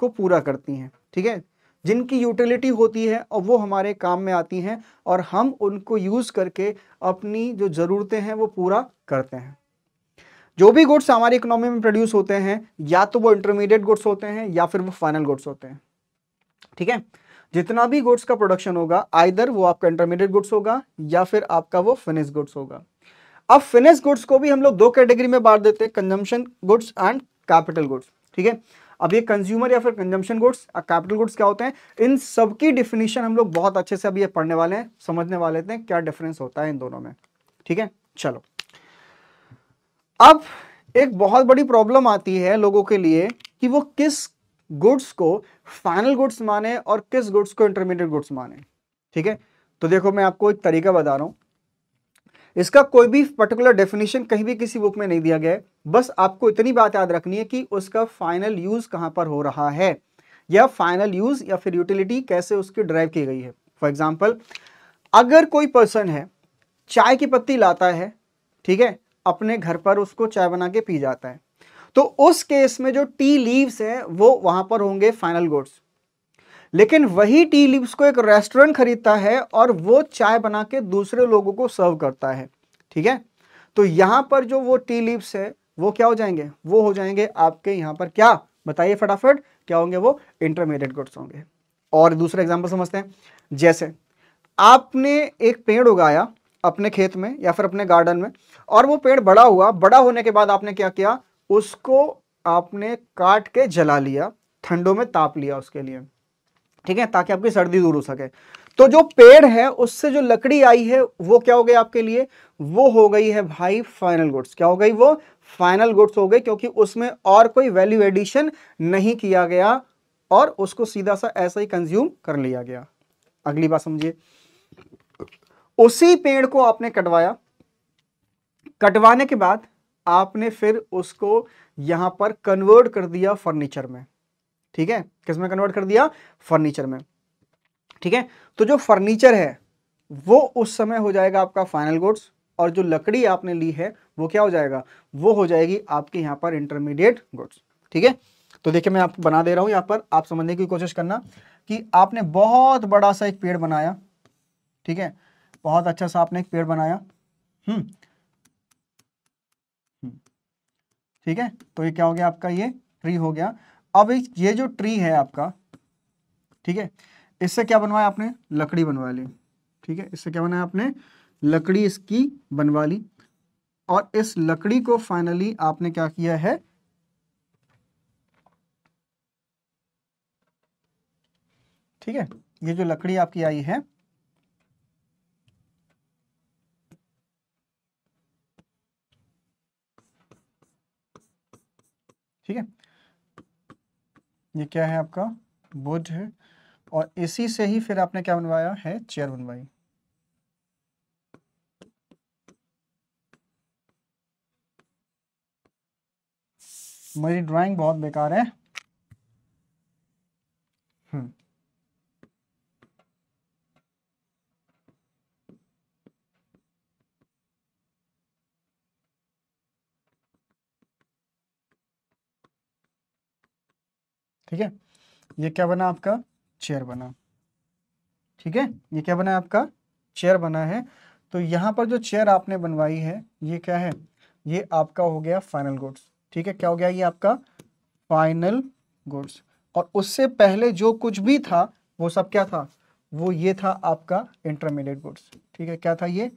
को पूरा करती हैं ठीक है जिनकी यूटिलिटी होती है और वो हमारे काम में आती हैं और हम उनको यूज़ करके अपनी जो ज़रूरतें हैं वो पूरा करते हैं जो भी गुड्स हमारी इकोनॉमी में प्रोड्यूस होते हैं या तो वो इंटरमीडिएट गुड्स होते हैं या फिर वो फाइनल गुड्स होते हैं ठीक है जितना भी गुड्स का प्रोडक्शन होगा आइदर वो आपका इंटरमीडिएट गुड्स होगा या फिर आपका वो फिनिश गुड्स होगा अब फिनिश गुड्स को भी हम लोग दो कैटेगरी में बांट देते हैं consumption goods and capital goods ठीक है अब ये कंज्यूमर या फिर कंजम्पशन गुड्स कैपिटल गुड्स क्या होते हैं इन सबकी डिफिनीशन हम लोग बहुत अच्छे से अभी ये पढ़ने वाले हैं समझने वाले थे क्या डिफरेंस होता है इन दोनों में ठीक है चलो अब एक बहुत बड़ी प्रॉब्लम आती है लोगों के लिए कि वो किस गुड्स को फाइनल गुड्स माने और किस गुड्स को इंटरमीडिएट गुड्स माने ठीक है तो देखो मैं आपको एक तरीका बता रहा हूं इसका कोई भी पर्टिकुलर डेफिनेशन कहीं भी किसी बुक में नहीं दिया गया है बस आपको इतनी बात याद रखनी है कि उसका फाइनल यूज़ कहां पर हो रहा है या फाइनल यूज़ या फिर यूटिलिटी कैसे उसकी ड्राइव की गई है फॉर एग्जाम्पल अगर कोई पर्सन है चाय की पत्ती लाता है ठीक है अपने घर पर उसको चाय बना के पी जाता है तो उस केस में जो टी लीव्स हैं वो वहां पर होंगे फाइनल गुड्स लेकिन वही टी लीव्स को एक रेस्टोरेंट खरीदता है और वो चाय बना के दूसरे लोगों को सर्व करता है ठीक है तो यहां पर जो वो टी लीव्स है वो क्या हो जाएंगे वो हो जाएंगे आपके यहां पर क्या बताइए फटाफट क्या होंगे वो इंटरमीडिएट गुड्स होंगे और दूसरा एग्जाम्पल समझते हैं जैसे आपने एक पेड़ उगाया अपने खेत में या फिर अपने गार्डन में और वो पेड़ बड़ा हुआ बड़ा होने के बाद आपने क्या किया उसको आपने काट के जला लिया ठंडों में ताप लिया उसके लिए ठीक है ताकि आपकी सर्दी दूर हो सके तो जो पेड़ है उससे जो लकड़ी आई है वो क्या हो गई आपके लिए वो हो गई है भाई फाइनल गुड्स क्या हो गई वो फाइनल गुड्स हो गई क्योंकि उसमें और कोई वैल्यू एडिशन नहीं किया गया और उसको सीधा सा ऐसा ही कंज्यूम कर लिया गया अगली बात समझिए उसी पेड़ को आपने कटवाया कटवाने के बाद आपने फिर उसको यहां पर कन्वर्ट कर दिया फर्नीचर में ठीक है किस में कन्वर्ट कर दिया फर्नीचर में ठीक है तो जो फर्नीचर है वो उस समय हो जाएगा आपका फाइनल गुड्स और जो लकड़ी आपने ली है वो क्या हो जाएगा वो हो जाएगी आपके यहां पर इंटरमीडिएट गुड्स ठीक है तो देखिए मैं आपको बना दे रहा हूं यहां पर आप समझने की कोशिश करना कि आपने बहुत बड़ा सा एक पेड़ बनाया ठीक है बहुत अच्छा सा आपने एक पेड़ बनाया हम्म।, हम्म ठीक है तो ये क्या हो गया आपका ये ट्री हो गया अब ये जो ट्री है आपका ठीक है इससे क्या बनवाया आपने लकड़ी बनवा ली ठीक है इससे क्या बनाया आपने लकड़ी इसकी बनवा ली और इस लकड़ी को फाइनली आपने क्या किया है ठीक है ये जो लकड़ी आपकी आई है ठीक है ये क्या है आपका बुध है और इसी से ही फिर आपने क्या बनवाया है चेयर बनवाई मेरी ड्राइंग बहुत बेकार है हम्म ठीक है ये क्या बना आपका चेयर बना ठीक है ये क्या बना आपका चेयर बना है तो यहाँ पर जो चेयर आपने बनवाई है ये क्या है ये आपका हो गया फाइनल गुड्स ठीक है क्या हो गया ये आपका फाइनल गुड्स और उससे पहले जो कुछ भी था वो सब क्या था वो ये था आपका इंटरमीडिएट गुड्स ठीक है क्या था ये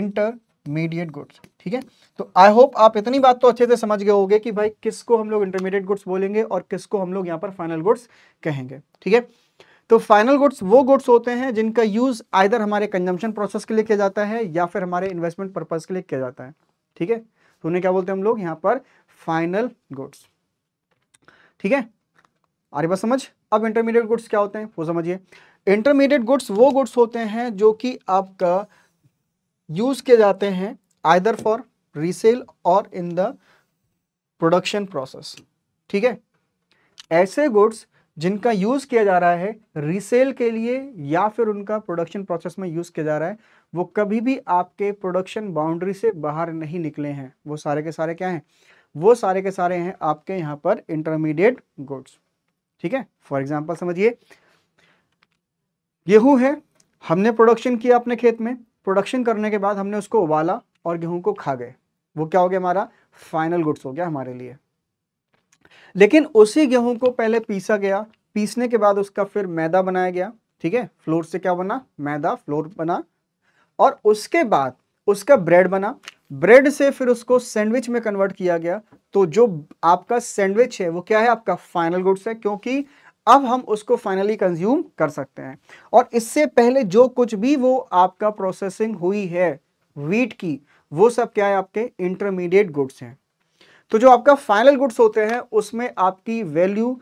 इंटर इंटरमीडिएट गुड्स ठीक है तो आई होप आप इतनी बात तो अच्छे से समझ गए होंगे कि भाई किसको हम लोग इंटरमीडिएट गुड्स बोलेंगे और किसको हम लोग यहाँ पर फाइनल गुड्स कहेंगे ठीक है तो फाइनल गुड्स वो गुड्स होते हैं जिनका यूज आइधर हमारे कंजम्पशन प्रोसेस के लिए किया जाता है या फिर हमारे इन्वेस्टमेंट पर्पज के लिए किया जाता है ठीक है तो उन्हें क्या बोलते हैं हम लोग यहाँ पर फाइनल गुड्स ठीक है अरे बस समझ अब इंटरमीडिएट गुड्स क्या होते हैं वो समझिए इंटरमीडिएट गुड्स वो गुड्स होते हैं जो कि आपका यूज किए जाते हैं आइदर फॉर रीसेल और इन द प्रोडक्शन प्रोसेस ठीक है ऐसे गुड्स जिनका यूज किया जा रहा है रीसेल के लिए या फिर उनका प्रोडक्शन प्रोसेस में यूज किया जा रहा है वो कभी भी आपके प्रोडक्शन बाउंड्री से बाहर नहीं निकले हैं वो सारे के सारे क्या हैं वो सारे के सारे हैं आपके यहाँ पर इंटरमीडिएट गुड्स ठीक है फॉर एग्जाम्पल समझिए गेहूं है हमने प्रोडक्शन किया अपने खेत में प्रोडक्शन करने के बाद हमने उसको उबाला और गेहूं को खा गए वो क्या हो गया हमारा फाइनल गुड्स हो गया हमारे लिए लेकिन उसी गेहूं को पहले पीसा गया पीसने के बाद उसका फिर मैदा बनाया गया ठीक है फ्लोर से क्या बना मैदा फ्लोर बना और उसके बाद उसका ब्रेड बना ब्रेड से फिर उसको सैंडविच में कन्वर्ट किया गया तो जो आपका सैंडविच है वो क्या है आपका फाइनल गुड्स है क्योंकि अब हम उसको फाइनली कंज्यूम कर सकते हैं और इससे पहले जो कुछ भी वो आपका प्रोसेसिंग हुई है वीट की वो सब क्या है आपके इंटरमीडिएट गुड्स हैं तो जो आपका फाइनल गुड्स होते हैं उसमें आपकी वैल्यू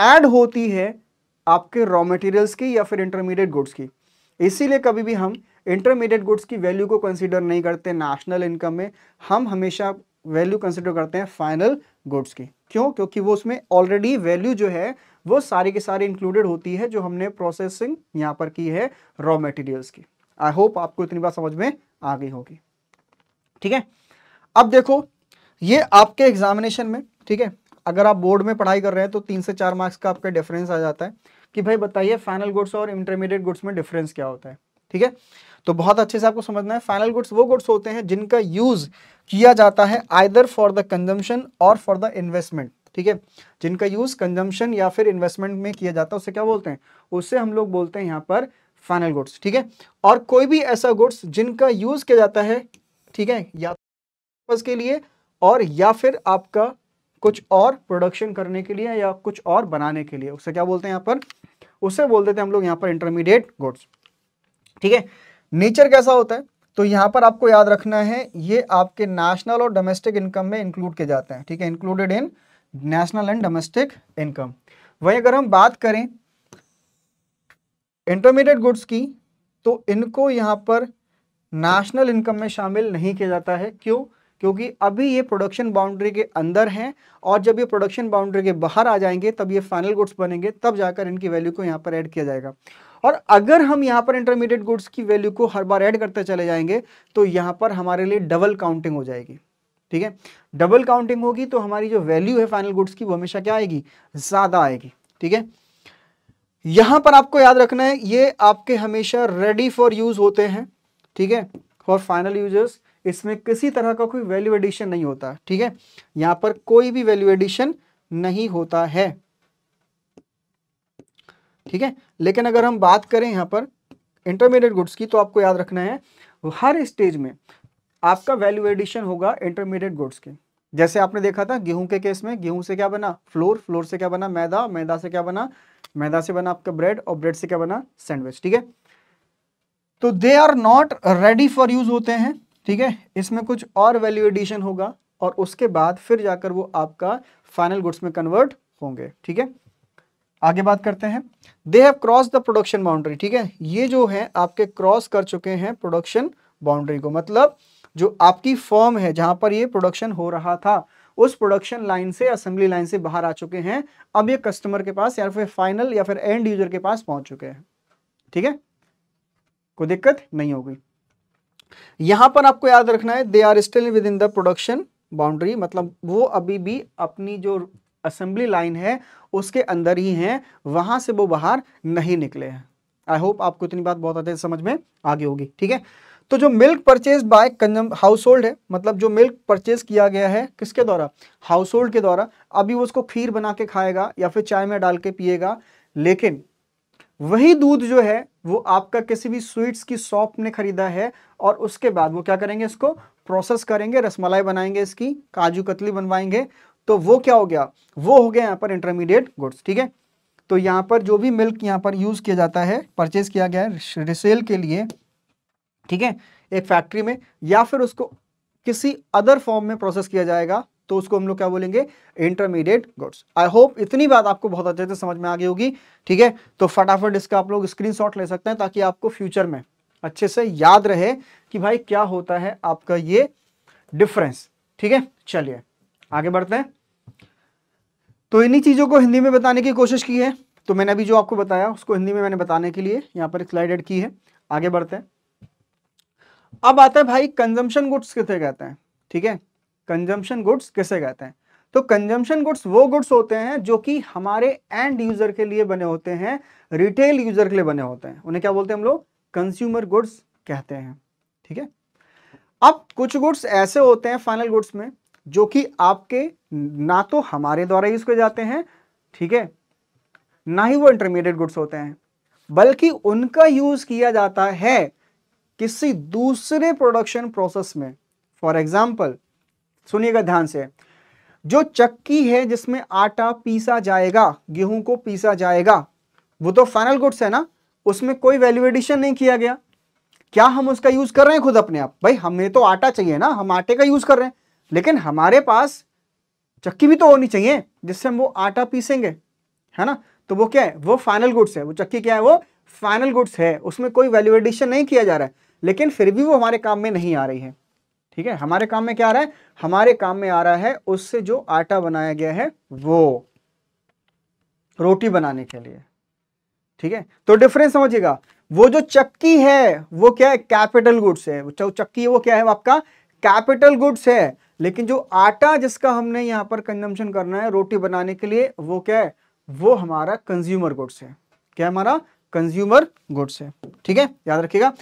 ऐड होती है आपके रॉ मटेरियल्स की या फिर इंटरमीडिएट गुड्स की इसीलिए कभी भी हम इंटरमीडिएट गुड्स की वैल्यू को कंसिडर नहीं करते नेशनल इनकम में हम हमेशा वैल्यू कंसिडर करते हैं फाइनल गुड्स की क्यों क्योंकि वो उसमें ऑलरेडी वैल्यू जो है वो सारी के सारी इंक्लूडेड होती है जो हमने प्रोसेसिंग यहाँ पर की है रॉ मटेरियल्स की आई होप आपको इतनी बात समझ में आ गई होगी ठीक है अब देखो ये आपके एग्जामिनेशन में ठीक है अगर आप बोर्ड में पढ़ाई कर रहे हैं तो तीन से चार मार्क्स का आपका डिफरेंस आ जाता है कि भाई बताइए फाइनल गुड्स और इंटरमीडिएट गुड्स में डिफरेंस क्या होता है ठीक है तो बहुत अच्छे से आपको समझना है फाइनल गुड्स वो गुड्स होते हैं जिनका यूज किया जाता है आइदर फॉर द कंजम्पन और फॉर द इन्वेस्टमेंट ठीक है जिनका यूज़ कंजम्पशन या फिर इन्वेस्टमेंट में किया जाता है उसे क्या बोलते हैं उससे हम लोग बोलते हैं यहाँ पर फाइनल गुड्स ठीक है और कोई भी ऐसा गुड्स जिनका यूज़ किया जाता है ठीक है या तो के लिए और या फिर आपका कुछ और प्रोडक्शन करने के लिए या कुछ और बनाने के लिए उसे क्या बोलते हैं यहाँ पर उसे बोल देते हैं हम लोग यहाँ पर इंटरमीडिएट गुड्स ठीक है नेचर कैसा होता है तो यहाँ पर आपको याद रखना है ये आपके नेशनल और डोमेस्टिक इनकम में इंक्लूड किए जाते हैं ठीक है included in national and domestic income वहीं अगर हम बात करें इंटरमीडिएट गुड्स की तो इनको यहां पर नेशनल इनकम में शामिल नहीं किया जाता है क्यों क्योंकि अभी ये प्रोडक्शन बाउंड्री के अंदर हैं और जब ये प्रोडक्शन बाउंड्री के बाहर आ जाएंगे तब ये फाइनल गुड्स बनेंगे तब जाकर इनकी वैल्यू को यहाँ पर ऐड किया जाएगा और अगर हम यहाँ पर इंटरमीडिएट गुड्स की वैल्यू को हर बार ऐड करते चले जाएंगे तो यहाँ पर हमारे लिए डबल काउंटिंग हो जाएगी ठीक है डबल काउंटिंग होगी तो हमारी जो वैल्यू है फाइनल गुड्स की वो हमेशा क्या आएगी ज़्यादा आएगी ठीक है यहां पर आपको याद रखना है ये आपके हमेशा रेडी फॉर यूज़ होते हैं ठीक है फॉर फाइनल यूजर्स इसमें किसी तरह का कोई वैल्यू एडिशन नहीं होता ठीक है यहां पर कोई भी वैल्यू एडिशन नहीं होता है ठीक है लेकिन अगर हम बात करें यहां पर इंटरमीडिएट गुड्स की तो आपको याद रखना है हर स्टेज में आपका वैल्यू एडिशन होगा इंटरमीडिएट गुड्स के जैसे आपने देखा था गेहूं के केस में गेहूं से क्या बना फ्लोर फ्लोर से क्या बना मैदा मैदा से क्या बना मैदा से बना आपका ब्रेड और ब्रेड से क्या बना सैंडविच ठीक है तो they are not ready for use होते हैं ठीक है इसमें कुछ और वैल्यू एडिशन होगा और उसके बाद फिर जाकर वो आपका फाइनल गुड्स में कन्वर्ट होंगे ठीक है आगे बात करते हैं they have cross the production boundary ठीक है ये जो है आपके क्रॉस कर चुके हैं प्रोडक्शन बाउंड्री को मतलब जो आपकी फॉर्म है जहां पर ये प्रोडक्शन हो रहा था उस प्रोडक्शन लाइन से असेंबली लाइन से बाहर आ चुके हैं अब ये कस्टमर के पास या फिर फाइनल या फिर एंड यूजर के पास पहुंच चुके हैं ठीक है कोई दिक्कत नहीं होगी यहां पर आपको याद रखना है they are still within the production boundary मतलब वो अभी भी अपनी जो असेंबली लाइन है उसके अंदर ही है वहां से वो बाहर नहीं निकले हैं आई होप आपको इतनी बात बहुत अच्छे समझ में आगे होगी ठीक है तो जो milk purchase by consume household है मतलब जो मिल्क परचेज किया गया है किसके द्वारा हाउस होल्ड के द्वारा अभी वो उसको खीर बना के खाएगा या फिर चाय में डाल के पिएगा लेकिन वही दूध जो है वो आपका किसी भी स्वीट्स की शॉप ने खरीदा है और उसके बाद वो क्या करेंगे इसको प्रोसेस करेंगे रसमलाई बनाएंगे इसकी काजू कतली बनवाएंगे तो वो क्या हो गया वो हो गया यहाँ पर इंटरमीडिएट गुड्स ठीक है तो यहाँ पर जो भी मिल्क यहाँ पर यूज़ किया जाता है परचेज किया गया है रिसेल के लिए ठीक है एक फैक्ट्री में या फिर उसको किसी अदर फॉर्म में प्रोसेस किया जाएगा तो उसको हम लोग क्या बोलेंगे इंटरमीडिएट गुड्स आई होप इतनी बात आपको बहुत अच्छे से समझ में आ गई होगी ठीक है तो फटाफट इसका आप लोग स्क्रीनशॉट ले सकते हैं ताकि आपको फ्यूचर में अच्छे से याद रहे कि भाई क्या होता है आपका ये डिफरेंस ठीक है चलिए आगे बढ़ते हैं तो इन्हीं चीज़ों को हिंदी में बताने की कोशिश की है तो मैंने अभी जो आपको बताया उसको हिंदी में मैंने बताने के लिए यहां पर स्लाइड एड की है आगे बढ़ते हैं अब आते हैं भाई कंजम्पशन गुड्स किसे कहते हैं ठीक है कंजम्पशन गुड्स किसे कहते हैं तो कंजम्पशन गुड्स वो गुड्स होते हैं जो कि हमारे एंड यूजर के लिए बने होते हैं रिटेल यूजर के लिए बने होते हैं उन्हें क्या बोलते हैं हम लोग कंज्यूमर गुड्स कहते हैं ठीक है अब कुछ गुड्स ऐसे होते हैं फाइनल गुड्स में जो कि आपके ना तो हमारे द्वारा यूज किए जाते हैं ठीक है ना ही वो इंटरमीडिएट गुड्स होते हैं बल्कि उनका यूज किया जाता है किसी दूसरे प्रोडक्शन प्रोसेस में फॉर एग्जाम्पल सुनिएगा ध्यान से जो चक्की है जिसमें आटा पीसा जाएगा गेहूं को पीसा जाएगा वो तो फाइनल गुड्स है ना उसमें कोई वैल्यू एडिशन नहीं किया गया क्या हम उसका यूज कर रहे हैं खुद अपने आप भाई हमें तो आटा चाहिए ना हम आटे का यूज कर रहे हैं लेकिन हमारे पास चक्की भी तो होनी चाहिए जिससे हम वो आटा पीसेंगे है ना तो वो क्या है वो फाइनल गुड्स है वो चक्की क्या है वो फाइनल गुड्स है उसमें कोई वैल्यू एडिशन नहीं किया जा रहा है लेकिन फिर भी वो हमारे काम में नहीं आ रही है ठीक है हमारे काम में क्या आ रहा है हमारे काम में आ रहा है उससे जो आटा बनाया गया है वो रोटी बनाने के लिए ठीक है तो डिफरेंस समझिएगा वो जो चक्की है वो क्या है कैपिटल गुड्स है वो चक्की है वो क्या है आपका कैपिटल गुड्स है लेकिन जो आटा जिसका हमने यहां पर कंजम्पशन करना है रोटी बनाने के लिए वो क्या है वो हमारा कंज्यूमर गुड्स है क्या हमारा कंज्यूमर गुड्स है ठीक है याद रखिएगा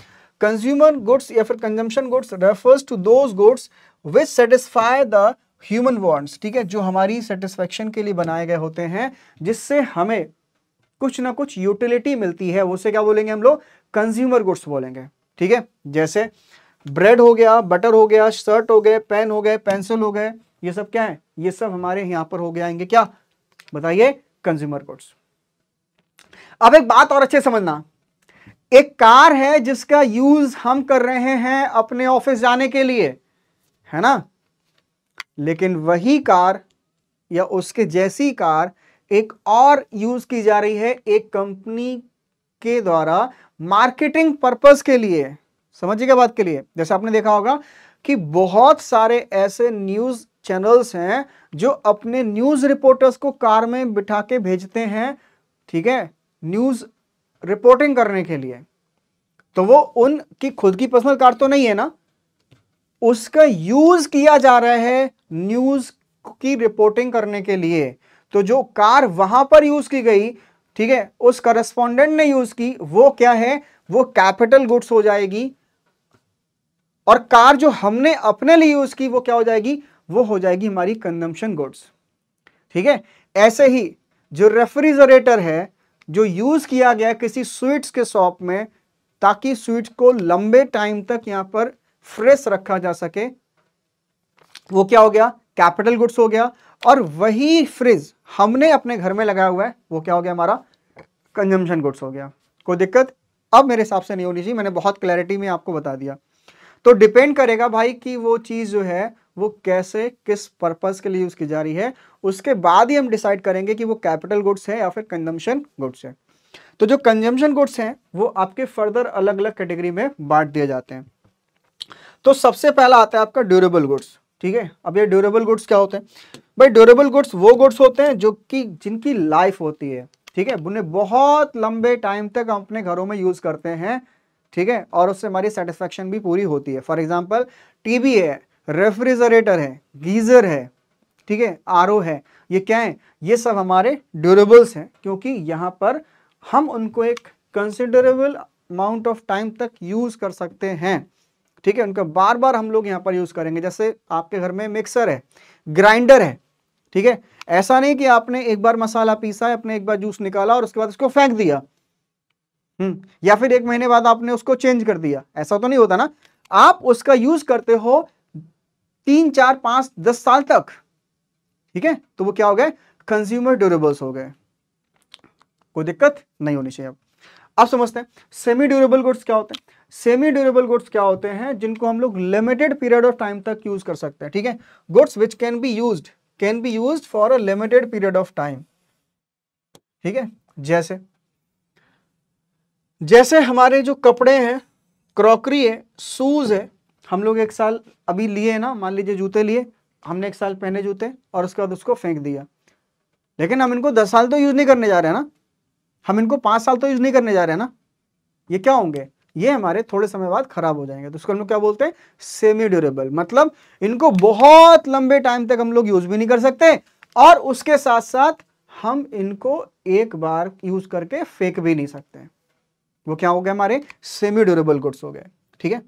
कंज्यूमर गुड्स या फिर consumption goods refers to those goods which satisfy the human wants ठीक है जो हमारी सेटिस्फेक्शन के लिए बनाए गए होते हैं जिससे हमें कुछ ना कुछ यूटिलिटी मिलती है उसे क्या बोलेंगे हम लोग कंज्यूमर गुड्स बोलेंगे ठीक है जैसे ब्रेड हो गया बटर हो गया शर्ट हो गए पेन हो गए पेंसिल हो गए ये सब क्या है ये सब हमारे यहाँ पर हो गए आएंगे क्या बताइए कंज्यूमर गुड्स अब एक बात और अच्छे समझना एक कार है जिसका यूज हम कर रहे हैं अपने ऑफिस जाने के लिए है ना लेकिन वही कार या उसके जैसी कार एक और यूज की जा रही है एक कंपनी के द्वारा मार्केटिंग पर्पस के लिए समझिएगा बात के लिए जैसे आपने देखा होगा कि बहुत सारे ऐसे न्यूज चैनल्स हैं जो अपने न्यूज रिपोर्टर्स को कार में बिठा के भेजते हैं ठीक है न्यूज़ रिपोर्टिंग करने के लिए तो वो उनकी खुद की पर्सनल कार तो नहीं है ना उसका यूज़ किया जा रहा है न्यूज़ की रिपोर्टिंग करने के लिए तो जो कार वहां पर यूज़ की गई ठीक है उस करस्पॉन्डेंट ने यूज़ की वो क्या है वो कैपिटल गुड्स हो जाएगी और कार जो हमने अपने लिए यूज़ की वो क्या हो जाएगी वो हो जाएगी हमारी कंजम्पशन गुड्स ठीक है ऐसे ही जो रेफ्रिजरेटर है जो यूज़ किया गया किसी स्वीट्स के शॉप में ताकि स्वीट्स को लंबे टाइम तक यहां पर फ्रेश रखा जा सके वो क्या हो गया कैपिटल गुड्स हो गया और वही फ्रिज हमने अपने घर में लगाया हुआ है वो क्या हो गया हमारा कंजम्पशन गुड्स हो गया कोई दिक्कत अब मेरे हिसाब से नहीं होनी चाहिए मैंने बहुत क्लैरिटी में आपको बता दिया तो डिपेंड करेगा भाई कि वो चीज़ जो है वो कैसे किस पर्पज़ के लिए यूज़ की जा रही है उसके बाद ही हम डिसाइड करेंगे कि वो कैपिटल गुड्स है या फिर कंजम्पशन गुड्स है तो जो कंजम्पशन गुड्स हैं वो आपके फर्दर अलग अलग कैटेगरी में बांट दिए जाते हैं तो सबसे पहला आता है आपका ड्यूरेबल गुड्स ठीक है अब ये ड्यूरेबल गुड्स क्या होते हैं भाई ड्यूरेबल गुड्स वो गुड्स होते हैं जो कि जिनकी लाइफ होती है ठीक है उन्हें बहुत लंबे टाइम तक हम अपने घरों में यूज़ करते हैं ठीक है और उससे हमारी सेटिस्फेक्शन भी पूरी होती है फॉर एग्जाम्पल टीवी है रेफ्रिजरेटर है गीज़र है ठीक है आर है ये क्या है ये सब हमारे ड्यूरेबल्स हैं क्योंकि यहाँ पर हम उनको एक कंसिडरेबल अमाउंट ऑफ टाइम तक यूज़ कर सकते हैं ठीक है उनका बार बार हम लोग यहाँ पर यूज़ करेंगे जैसे आपके घर में मिक्सर है ग्राइंडर है ठीक है ऐसा नहीं कि आपने एक बार मसाला पीसा है आपने एक बार जूस निकाला और उसके बाद उसको फेंक दिया हम्म या फिर एक महीने बाद आपने उसको चेंज कर दिया ऐसा तो नहीं होता ना आप उसका यूज़ करते हो तीन चार पांच दस साल तक ठीक है तो वो क्या हो गए कंज्यूमर ड्यूरेबल्स हो गए कोई दिक्कत नहीं होनी चाहिए अब आप समझते हैं सेमी ड्यूरेबल गुड्स क्या होते हैं सेमी ड्यूरेबल गुड्स क्या होते हैं जिनको हम लोग लिमिटेड पीरियड ऑफ टाइम तक यूज कर सकते हैं ठीक है goods which can be use can be use for a limited period of time ठीक है जैसे जैसे हमारे जो कपड़े हैं क्रॉकरी है शूज है हम लोग एक साल अभी लिए ना मान लीजिए जूते लिए हमने एक साल पहने जूते और उसके बाद उसको फेंक दिया लेकिन हम इनको दस साल तो यूज़ नहीं करने जा रहे हैं ना हम इनको पांच साल तो यूज़ नहीं करने जा रहे हैं ना ये क्या होंगे ये हमारे थोड़े समय बाद खराब हो जाएंगे तो उसको हम लोग क्या बोलते हैं सेमी ड्यूरेबल मतलब इनको बहुत लंबे टाइम तक हम लोग यूज़ भी नहीं कर सकते और उसके साथ साथ हम इनको एक बार यूज़ करके फेंक भी नहीं सकते वो क्या हो गए हमारे सेमी ड्यूरेबल गुड्स हो गए ठीक है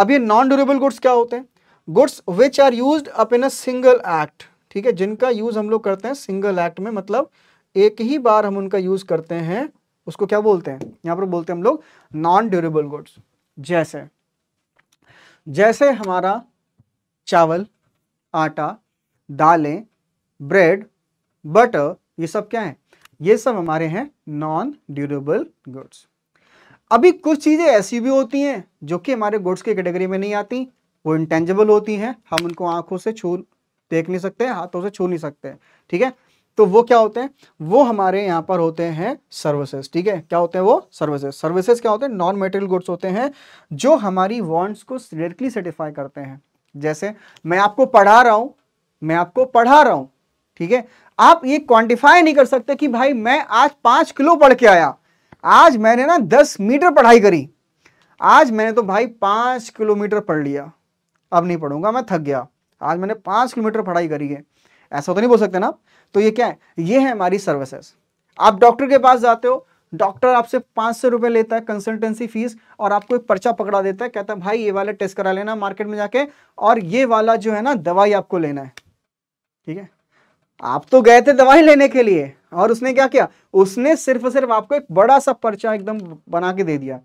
अब ये नॉन ड्यूरेबल गुड्स क्या होते हैं goods which are use up in a single act ठीक है जिनका यूज हम लोग करते हैं सिंगल एक्ट में मतलब एक ही बार हम उनका यूज करते हैं उसको क्या बोलते हैं यहां पर बोलते हैं हम लोग नॉन ड्यूरेबल गुड्स जैसे जैसे हमारा चावल आटा दालें ब्रेड बटर ये सब क्या है ये सब हमारे हैं नॉन ड्यूरेबल गुड्स अभी कुछ चीज़ें ऐसी भी होती हैं जो कि हमारे गुड्स की कैटेगरी में नहीं आती वो इंटेंजिबल होती हैं हम उनको आंखों से छू देख नहीं सकते हाथों से छू नहीं सकते ठीक है तो वो क्या होते हैं वो हमारे यहाँ पर होते हैं सर्विसेज ठीक है क्या होते हैं वो सर्विसेज सर्विसेज क्या होते हैं नॉन मेटेरियल गुड्स होते हैं जो हमारी वॉन्ट्स को डायरेक्टली सेटिस्फाई करते हैं जैसे मैं आपको पढ़ा रहा हूं मैं आपको पढ़ा रहा हूं ठीक है आप ये क्वांटिफाई नहीं कर सकते कि भाई मैं आज पांच किलो पढ़ के आया आज मैंने ना दस मीटर पढ़ाई करी आज मैंने तो भाई पांच किलोमीटर पढ़ लिया अब नहीं पढ़ूंगा मैं थक गया आज मैंने पांच किलोमीटर पढ़ाई करी है ऐसा तो नहीं बोल सकते ना तो ये क्या है ये है हमारी सर्विसेस आप डॉक्टर के पास जाते हो डॉक्टर आपसे पाँच सौ रुपए लेता है कंसल्टेंसी फीस और आपको एक पर्चा पकड़ा देता है कहता है भाई ये वाला टेस्ट करा लेना मार्केट में जाके और ये वाला जो है ना दवाई आपको लेना है ठीक है आप तो गए थे दवाई लेने के लिए और उसने क्या किया उसने सिर्फ सिर्फ आपको एक बड़ा सा पर्चा एकदम बना के दे दिया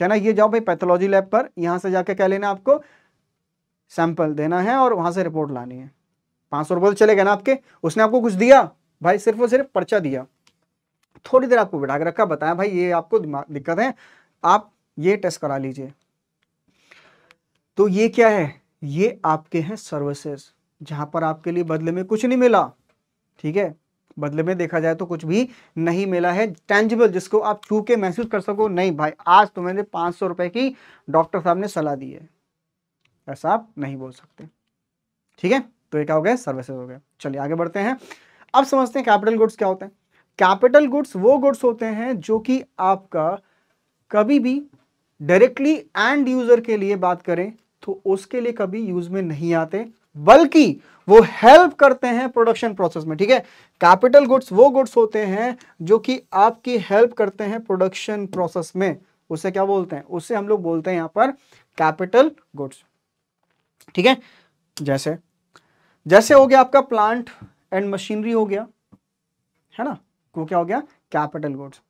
कहना ये जाओ भाई पैथोलॉजी लैब पर यहां से जाके कह लेना आपको सैंपल देना है और वहां से रिपोर्ट लानी है पांच सौ रुपये तो चले गए ना आपके उसने आपको कुछ दिया भाई सिर्फ और सिर्फ पर्चा दिया थोड़ी देर आपको बिठा के रखा बताया भाई ये आपको दिक्कत है आप ये टेस्ट करा लीजिए तो ये क्या है ये आपके हैं सर्विसेज जहां पर आपके लिए बदले में कुछ नहीं मिला ठीक है बदले में देखा जाए तो कुछ भी नहीं मिला है टेंजिबल जिसको आप छू के महसूस कर सको नहीं भाई आज तो मैंने सौ रुपए की डॉक्टर साहब ने सलाह दी है ऐसा आप नहीं बोल सकते ठीक है तो ये क्या हो गया सर्विसेज हो गया चलिए आगे बढ़ते हैं अब समझते हैं कैपिटल गुड्स क्या होते हैं कैपिटल गुड्स वो गुड्स होते हैं जो कि आपका कभी भी डायरेक्टली एंड यूजर के लिए बात करें तो उसके लिए कभी यूज में नहीं आते बल्कि वो हेल्प करते हैं प्रोडक्शन प्रोसेस में ठीक है कैपिटल गुड्स वो गुड्स होते हैं जो कि आपकी हेल्प करते हैं प्रोडक्शन प्रोसेस में उसे क्या बोलते हैं उससे हम लोग बोलते हैं यहां पर कैपिटल गुड्स ठीक है जैसे जैसे हो गया आपका प्लांट एंड मशीनरी हो गया है ना वो क्या हो गया कैपिटल गुड्स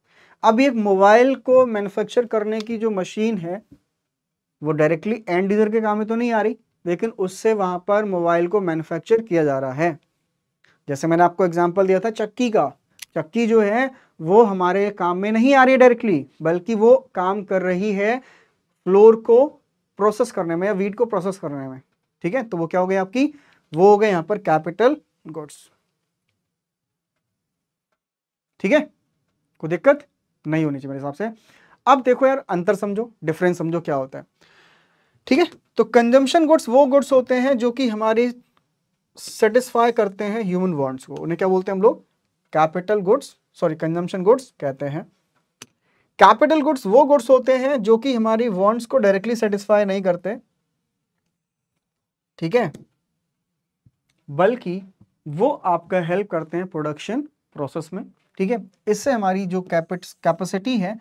अब एक मोबाइल को मैन्युफैक्चर करने की जो मशीन है वो डायरेक्टली एंड यूजर के काम में तो नहीं आ रही लेकिन उससे वहां पर मोबाइल को मैन्युफैक्चर किया जा रहा है जैसे मैंने आपको एग्जाम्पल दिया था चक्की का चक्की जो है वो हमारे काम में नहीं आ रही है डायरेक्टली बल्कि वो काम कर रही है फ्लोर को प्रोसेस करने में या वीट को प्रोसेस करने में ठीक है तो वो क्या हो गया आपकी वो हो गए यहां पर कैपिटल गुड्स ठीक है कोई दिक्कत नहीं होनी चाहिए मेरे हिसाब से अब देखो यार अंतर समझो डिफरेंस समझो क्या होता है ठीक है तो कंजम्पशन गुड्स वो गुड्स होते हैं जो कि हमारी सेटिस्फाई करते हैं ह्यूमन वॉन्ट्स को उन्हें क्या बोलते हैं हम लोग capital goods sorry consumption goods कहते हैं कैपिटल गुड्स वो गुड्स होते हैं जो कि हमारी वॉन्ट्स को डायरेक्टली सेटिस्फाई नहीं करते ठीक है बल्कि वो आपका हेल्प करते हैं प्रोडक्शन प्रोसेस में ठीक है इससे हमारी जो कैपिट कैपेसिटी है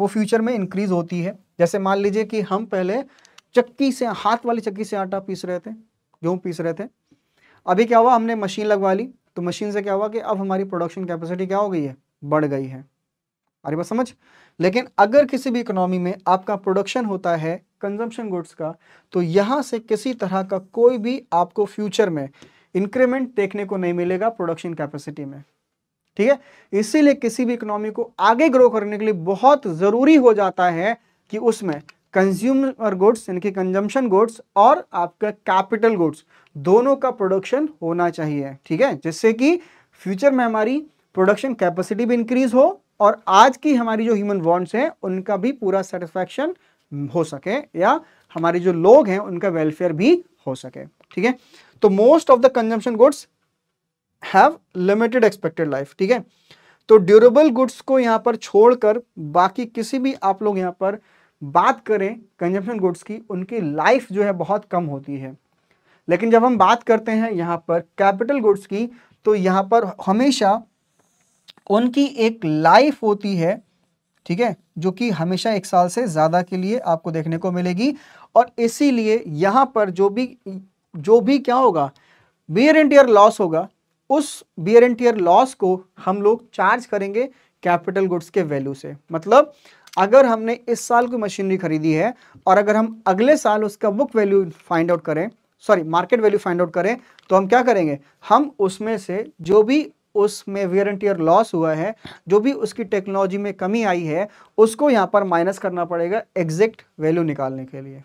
वो फ्यूचर में इंक्रीज होती है जैसे मान लीजिए कि हम पहले चक्की से हाथ वाली चक्की से आटा पीस रहे थे गेहूँ पीस रहे थे अभी क्या हुआ हमने मशीन लगवा ली तो मशीन से क्या हुआ कि अब हमारी प्रोडक्शन कैपेसिटी क्या हो गई है बढ़ गई है अरे बात समझ लेकिन अगर किसी भी इकोनॉमी में आपका प्रोडक्शन होता है कंजम्पशन गुड्स का तो यहाँ से किसी तरह का कोई भी आपको फ्यूचर में इंक्रीमेंट देखने को नहीं मिलेगा प्रोडक्शन कैपेसिटी में ठीक है इसीलिए किसी भी इकोनॉमी को आगे ग्रो करने के लिए बहुत ज़रूरी हो जाता है कि उसमें कंज्यूमर गुड्स यानी कि कंजम्पशन गुड्स और आपका कैपिटल गुड्स दोनों का प्रोडक्शन होना चाहिए ठीक है जिससे कि फ्यूचर में हमारी प्रोडक्शन कैपेसिटी भी इंक्रीज हो और आज की हमारी जो ह्यूमन वॉन्ट्स हैं उनका भी पूरा सेटिस्फैक्शन हो सके या हमारे जो लोग हैं उनका वेलफेयर भी हो सके ठीक है तो most of the consumption goods have limited expected life ठीक है तो ड्यूरेबल गुड्स को यहाँ पर छोड़कर बाकी किसी भी आप लोग यहाँ पर बात करें कंजम्पशन गुड्स की उनकी लाइफ जो है बहुत कम होती है लेकिन जब हम बात करते हैं यहाँ पर कैपिटल गुड्स की तो यहाँ पर हमेशा उनकी एक लाइफ होती है ठीक है जो कि हमेशा एक साल से ज़्यादा के लिए आपको देखने को मिलेगी और इसीलिए यहाँ पर जो भी जो भी क्या होगा बियर एंड टीयर लॉस होगा उस बियर एंड टीयर लॉस को हम लोग चार्ज करेंगे कैपिटल गुड्स के वैल्यू से मतलब अगर हमने इस साल कोई मशीनरी खरीदी है और अगर हम अगले साल उसका बुक वैल्यू फाइंड आउट करें sorry market value find out करें तो हम क्या करेंगे हम उसमें से जो भी उसमें वेयर एंड लॉस हुआ है जो भी उसकी टेक्नोलॉजी में कमी आई है उसको यहाँ पर माइनस करना पड़ेगा एग्जैक्ट वैल्यू निकालने के लिए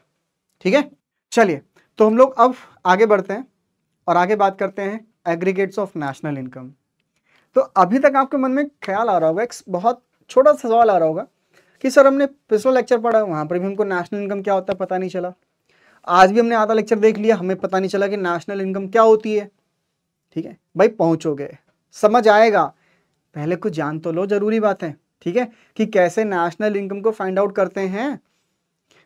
ठीक है चलिए तो हम लोग अब आगे बढ़ते हैं और आगे बात करते हैं एग्रीगेट्स ऑफ नेशनल इनकम तो अभी तक आपके मन में ख्याल आ रहा होगा एक बहुत छोटा सा सवाल आ रहा होगा कि सर हमने पिछला लेक्चर पढ़ा वहाँ पर भी हमको नेशनल इनकम क्या होता है पता नहीं चला आज भी हमने आधा लेक्चर देख लिया हमें पता नहीं चला कि नेशनल इनकम क्या होती है ठीक है भाई पहुँचोगे समझ आएगा पहले कुछ जान तो लो जरूरी बात है ठीक है कि कैसे नेशनल इनकम को फाइंड आउट करते हैं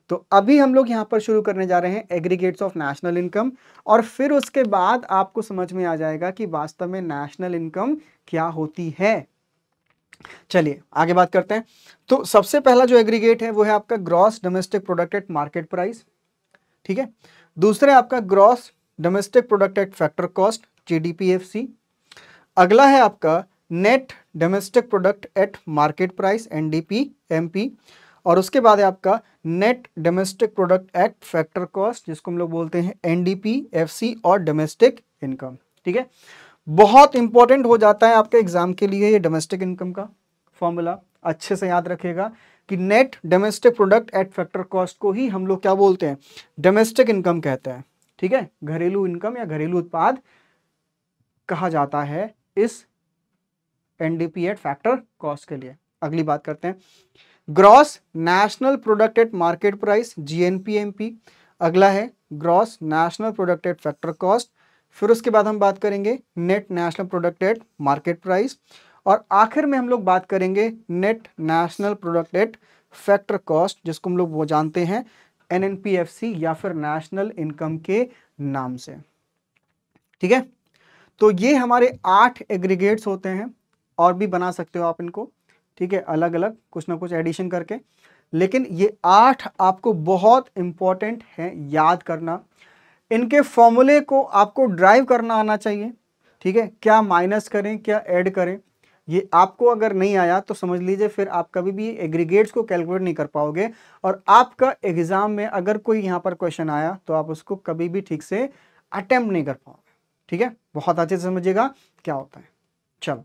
तो अभी हम लोग यहाँ पर शुरू करने जा रहे हैं एग्रीगेट्स ऑफ नेशनल इनकम और फिर उसके बाद आपको समझ में आ जाएगा कि वास्तव में नेशनल इनकम क्या होती है चलिए आगे बात करते हैं तो सबसे पहला जो एग्रीगेट है वो है आपका gross domestic product at market price ठीक है दूसरा है आपका gross domestic product at factor cost जी अगला है आपका net domestic product at market price NDP D और उसके बाद है आपका net domestic product at factor cost जिसको हम लोग बोलते हैं एफ और डोमेस्टिक इनकम ठीक है बहुत इंपॉर्टेंट हो जाता है आपके एग्जाम के लिए ये डोमेस्टिक इनकम का फॉर्मूला अच्छे से याद रखेगा कि net domestic product at factor cost को ही हम लोग क्या बोलते हैं डोमेस्टिक इनकम कहते हैं ठीक है घरेलू इनकम या घरेलू उत्पाद कहा जाता है इस एनडीपी एट फैक्टर कॉस्ट के लिए अगली बात करते हैं gross national product at market price GNPMP अगला है gross national product at factor cost फिर उसके बाद हम बात करेंगे net national product at market price और आखिर में हम लोग बात करेंगे net national product at factor cost जिसको हम लोग वो जानते हैं एन या फिर नेशनल इनकम के नाम से ठीक है तो ये हमारे आठ एग्रीगेट्स होते हैं और भी बना सकते हो आप इनको ठीक है अलग अलग कुछ ना कुछ एडिशन करके लेकिन ये आठ आपको बहुत इंपॉर्टेंट है याद करना इनके फॉर्मूले को आपको ड्राइव करना आना चाहिए ठीक है क्या माइनस करें क्या ऐड करें ये आपको अगर नहीं आया तो समझ लीजिए फिर आप कभी भी एग्रीगेट्स को कैलकुलेट नहीं कर पाओगे और आपका एग्ज़ाम में अगर कोई यहाँ पर क्वेश्चन आया तो आप उसको कभी भी ठीक से अटैम्प्ट नहीं कर पाओगे ठीक है बहुत अच्छे से समझिएगा क्या होता है चलो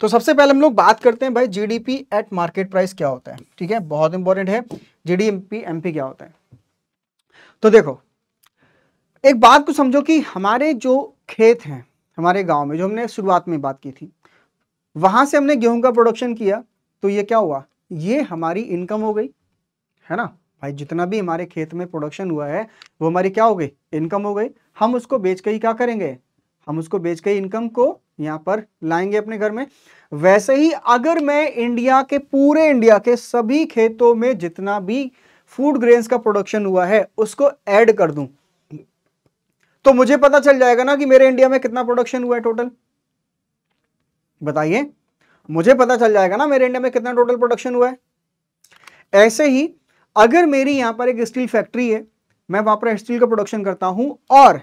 तो सबसे पहले हम लोग बात करते हैं भाई जीडीपी एट मार्केट प्राइस क्या होता है ठीक है बहुत इंपॉर्टेंट है जीडीएमपी एमपी क्या होता है तो देखो एक बात को समझो कि हमारे जो खेत हैं हमारे गांव में जो हमने शुरुआत में बात की थी वहां से हमने गेहूं का प्रोडक्शन किया तो ये क्या हुआ ये हमारी इनकम हो गई है ना भाई जितना भी हमारे खेत में प्रोडक्शन हुआ है वो हमारी क्या हो गई इनकम हो गई हम उसको बेच के ही क्या करेंगे हम उसको बेच के इनकम को यहाँ पर लाएंगे अपने घर में वैसे ही अगर मैं इंडिया के पूरे इंडिया के सभी खेतों में जितना भी फूड ग्रेन्स का प्रोडक्शन हुआ है उसको ऐड कर दूं तो मुझे पता चल जाएगा ना कि मेरे इंडिया में कितना प्रोडक्शन हुआ है टोटल बताइए मुझे पता चल जाएगा ना मेरे इंडिया में कितना टोटल प्रोडक्शन हुआ है ऐसे ही अगर मेरी यहां पर एक स्टील फैक्ट्री है मैं वहां पर स्टील का प्रोडक्शन करता हूं और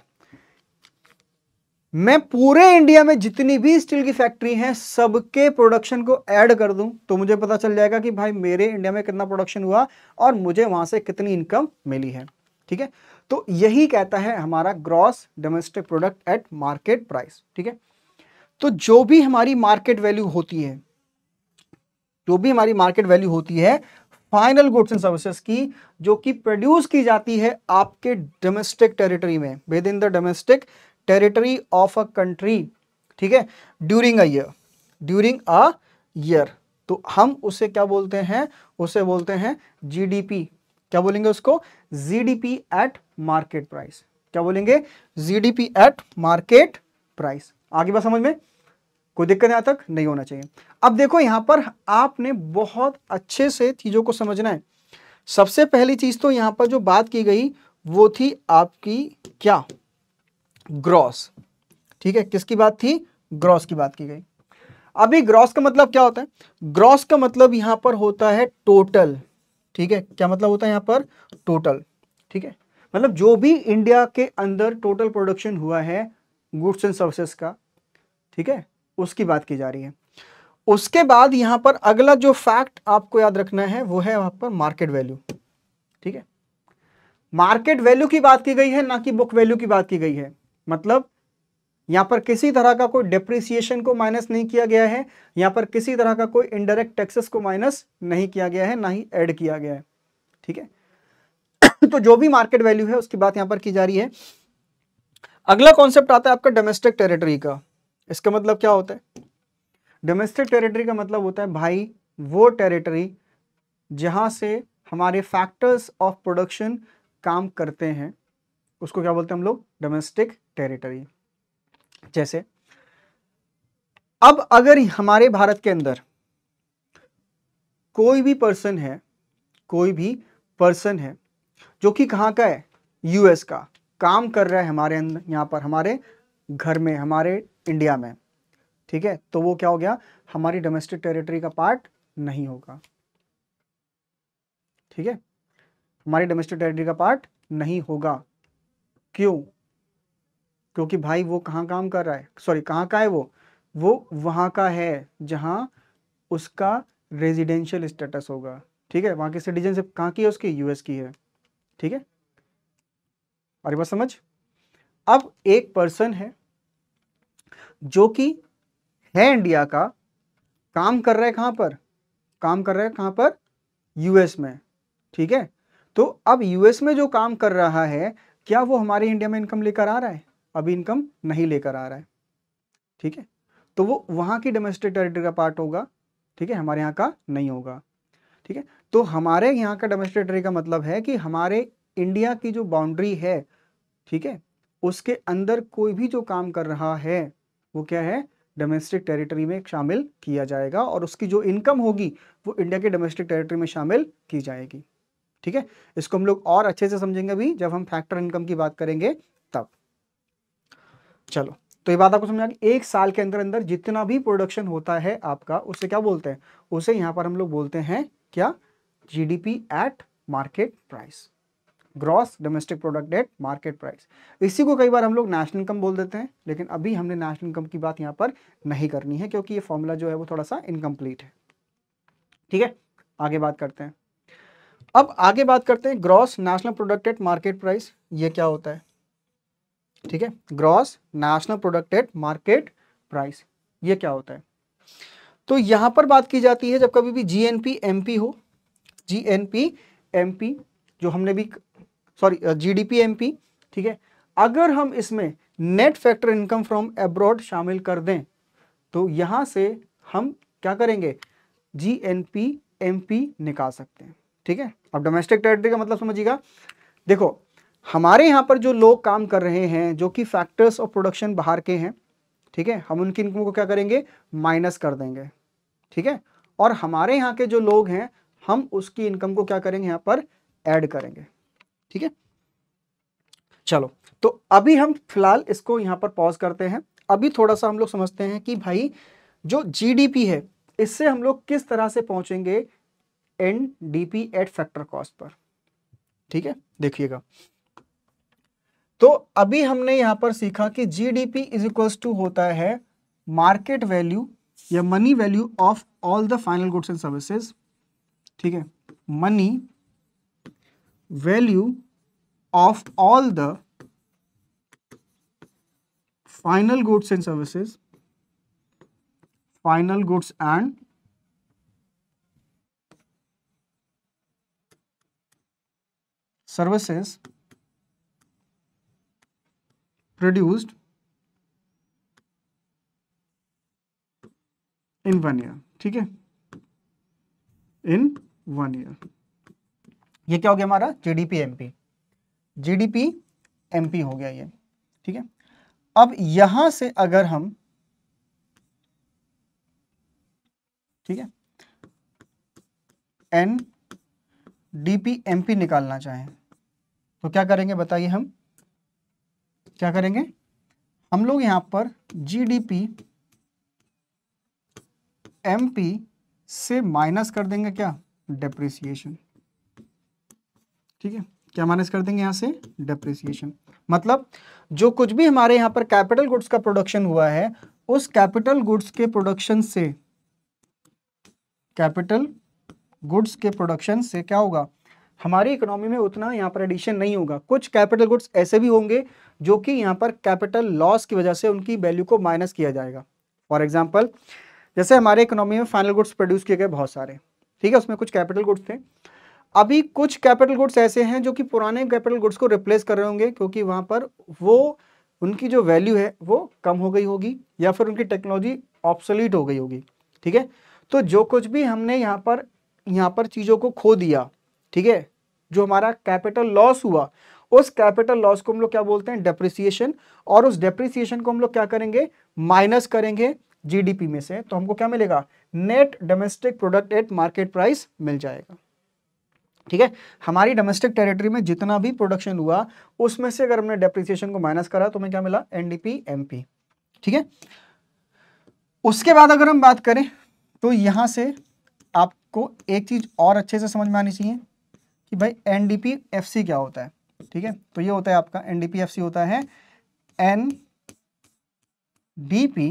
मैं पूरे इंडिया में जितनी भी स्टील की फैक्ट्री है सबके प्रोडक्शन को ऐड कर दूं तो मुझे पता चल जाएगा कि भाई मेरे इंडिया में कितना प्रोडक्शन हुआ और मुझे वहां से कितनी इनकम मिली है ठीक है तो यही कहता है हमारा gross domestic product at market price ठीक है तो जो भी हमारी मार्केट वैल्यू होती है जो भी हमारी मार्केट वैल्यू होती है फाइनल गुड्स एंड सर्विसेज की जो कि प्रोड्यूस की जाती है आपके डोमेस्टिक टेरिटरी में within the domestic territory of a country ठीक है during a year during a year तो हम उसे क्या बोलते हैं उसे बोलते हैं जीडीपी क्या बोलेंगे उसको जीडीपी एट मार्केट प्राइस क्या बोलेंगे जीडीपी एट मार्केट प्राइस आगे बात समझ में कोई दिक्कत यहां तक नहीं होना चाहिए अब देखो यहां पर आपने बहुत अच्छे से चीज़ों को समझना है सबसे पहली चीज़ तो यहां पर जो बात की गई वो थी आपकी क्या ग्रॉस ठीक है किसकी बात थी ग्रॉस की बात की गई अभी ग्रॉस का मतलब क्या होता है ग्रॉस का मतलब यहां पर होता है टोटल ठीक है क्या मतलब होता है यहां पर टोटल ठीक है मतलब जो भी इंडिया के अंदर टोटल प्रोडक्शन हुआ है गुड्स एंड सर्विसेस का ठीक है उसकी बात की जा रही है उसके बाद यहां पर अगला जो फैक्ट आपको याद रखना है वो है वहां पर मार्केट वैल्यू ठीक है मार्केट वैल्यू की बात की गई है ना कि बुक वैल्यू की बात की गई है मतलब यहां पर किसी तरह का कोई डिप्रिसिएशन को माइनस नहीं किया गया है यहां पर किसी तरह का कोई इनडायरेक्ट टैक्सेस को माइनस नहीं किया गया है ना ही एड किया गया है ठीक है तो जो भी मार्केट वैल्यू है उसकी बात यहां पर की जा रही है अगला कॉन्सेप्ट आता है आपका डोमेस्टिक टेरिटरी का इसका मतलब क्या होता है डोमेस्टिक टेरिटरी का मतलब होता है भाई वो टेरिटरी जहां से हमारे फैक्टर्स ऑफ प्रोडक्शन काम करते हैं उसको क्या बोलते हैं हम लोग डोमेस्टिक टेरिटरी जैसे अब अगर हमारे भारत के अंदर कोई भी पर्सन है कोई भी पर्सन है जो कि कहाँ का है यूएस का काम कर रहा है हमारे अंदर यहाँ पर हमारे घर में हमारे इंडिया में ठीक है तो वो क्या हो गया हमारी डोमेस्टिक टेरिटरी का पार्ट नहीं होगा ठीक है हमारी डोमेस्टिक टेरिटरी का पार्ट नहीं होगा क्यों क्योंकि भाई वो कहाँ काम कर रहा है सॉरी कहाँ का है वो वो वहाँ का है जहाँ उसका रेजिडेंशियल स्टेटस होगा ठीक है वहाँ की सिटीजनशिप कहाँ की है उसकी यूएस की है ठीक है और बात समझ अब एक पर्सन है जो कि है इंडिया का काम कर रहा है कहां पर काम कर रहा है कहां पर यूएस में ठीक है तो अब यूएस में जो काम कर रहा है क्या वो हमारे इंडिया में इनकम लेकर आ रहा है अभी इनकम नहीं लेकर आ रहा है ठीक है तो वो वहां की डोमेस्टिक टेरिटरी का पार्ट होगा ठीक है हमारे यहाँ का नहीं होगा ठीक है तो हमारे यहाँ का डेमोस्ट्रेटरी का मतलब है कि हमारे इंडिया की जो बाउंड्री है ठीक है उसके अंदर कोई भी जो काम कर रहा है वो क्या है डोमेस्टिक टेरिटरी में शामिल किया जाएगा और उसकी जो इनकम होगी वो इंडिया के डोमेस्टिक टेरिटरी में शामिल की जाएगी ठीक है इसको हम लोग और अच्छे से समझेंगे भी जब हम फैक्टर इनकम की बात करेंगे तब चलो तो ये बात आपको समझा कि एक साल के अंदर अंदर जितना भी प्रोडक्शन होता है आपका उसे क्या बोलते हैं उसे यहाँ पर हम लोग बोलते हैं क्या GDP at market price, gross domestic product at market price. इसी को कई बार हम लोग नेशनल इनकम बोल देते हैं लेकिन अभी हमने नेशनल इनकम की बात यहाँ पर नहीं करनी है क्योंकि ये फॉर्मूला जो है वो थोड़ा सा इनकम्प्लीट है ठीक है आगे बात करते हैं अब आगे बात करते हैं gross national product at market price ये क्या होता है ठीक है gross national product at market price ये क्या होता है तो यहां पर बात की जाती है जब कभी भी जीएनपी एमपी हो G N P M P जो हमने भी sorry G D P M P ठीक है अगर हम इसमें net factor income from abroad शामिल कर दें तो यहां से हम क्या करेंगे G N P M P निकाल सकते हैं ठीक है अब डोमेस्टिक टेरिटरी का मतलब समझिएगा देखो हमारे यहाँ पर जो लोग काम कर रहे हैं जो कि फैक्टर्स ऑफ प्रोडक्शन बाहर के हैं ठीक है हम उनकी इनकम को क्या करेंगे माइनस कर देंगे ठीक है और हमारे यहाँ के जो लोग हैं हम उसकी इनकम को क्या करेंगे यहां पर ऐड करेंगे ठीक है चलो तो अभी हम फिलहाल इसको यहां पर पॉज करते हैं अभी थोड़ा सा हम लोग समझते हैं कि भाई जो जीडीपी है इससे हम लोग किस तरह से पहुंचेंगे एनडीपी एट फैक्टर कॉस्ट पर ठीक है देखिएगा तो अभी हमने यहां पर सीखा कि G D P is equals to होता है मार्केट वैल्यू या money value of all the final goods and services ठीक है money value of all the final goods and services final goods and services produced in one year ठीक है इन वन ईयर ये क्या हो गया हमारा जीडीपी एमपी जीडीपी एमपी हो गया ये ठीक है अब यहां से अगर हम ठीक है एन डीपी एमपी निकालना चाहें तो क्या करेंगे बताइए हम क्या करेंगे हम लोग यहां पर जीडीपी एमपी से माइनस कर देंगे क्या डेप्रिसिएशन ठीक है क्या माइनस कर देंगे यहां से डेप्रिसिएशन मतलब जो कुछ भी हमारे यहां पर कैपिटल गुड्स का प्रोडक्शन हुआ है उस कैपिटल गुड्स के प्रोडक्शन से कैपिटल गुड्स के प्रोडक्शन से क्या होगा हमारी इकोनॉमी में उतना यहाँ पर एडिशन नहीं होगा कुछ कैपिटल गुड्स ऐसे भी होंगे जो कि यहाँ पर कैपिटल लॉस की वजह से उनकी वैल्यू को माइनस किया जाएगा फॉर एग्जाम्पल जैसे हमारे इकोनॉमी में फाइनल गुड्स प्रोड्यूस किए गए बहुत सारे ठीक है उसमें कुछ कैपिटल गुड्स थे अभी कुछ कैपिटल गुड्स ऐसे हैं जो कि पुराने कैपिटल गुड्स को रिप्लेस कर रहे होंगे क्योंकि वहां पर वो उनकी जो वैल्यू है वो कम हो गई होगी या फिर उनकी टेक्नोलॉजी ऑप्सोलीट हो गई होगी ठीक है तो जो कुछ भी हमने यहाँ पर यहाँ पर चीज़ों को खो दिया ठीक है जो हमारा कैपिटल लॉस हुआ उस कैपिटल लॉस को हम लोग क्या बोलते हैं डेप्रिसिएशन और उस डेप्रिसिएशन को हम लोग क्या करेंगे माइनस करेंगे जीडीपी में से तो हमको क्या मिलेगा net domestic product at market price मिल जाएगा ठीक है हमारी डोमेस्टिक टेरिटरी में जितना भी प्रोडक्शन हुआ उसमें से अगर हमने डेप्रिसिएशन को माइनस करा तो हमें क्या मिला एनडीपी एमपी ठीक है उसके बाद अगर हम बात करें तो यहां से आपको एक चीज़ और अच्छे से समझ में आनी चाहिए कि भाई एनडीपी एफसी क्या होता है ठीक है तो ये होता है आपका एनडीपी एफसी होता है N D P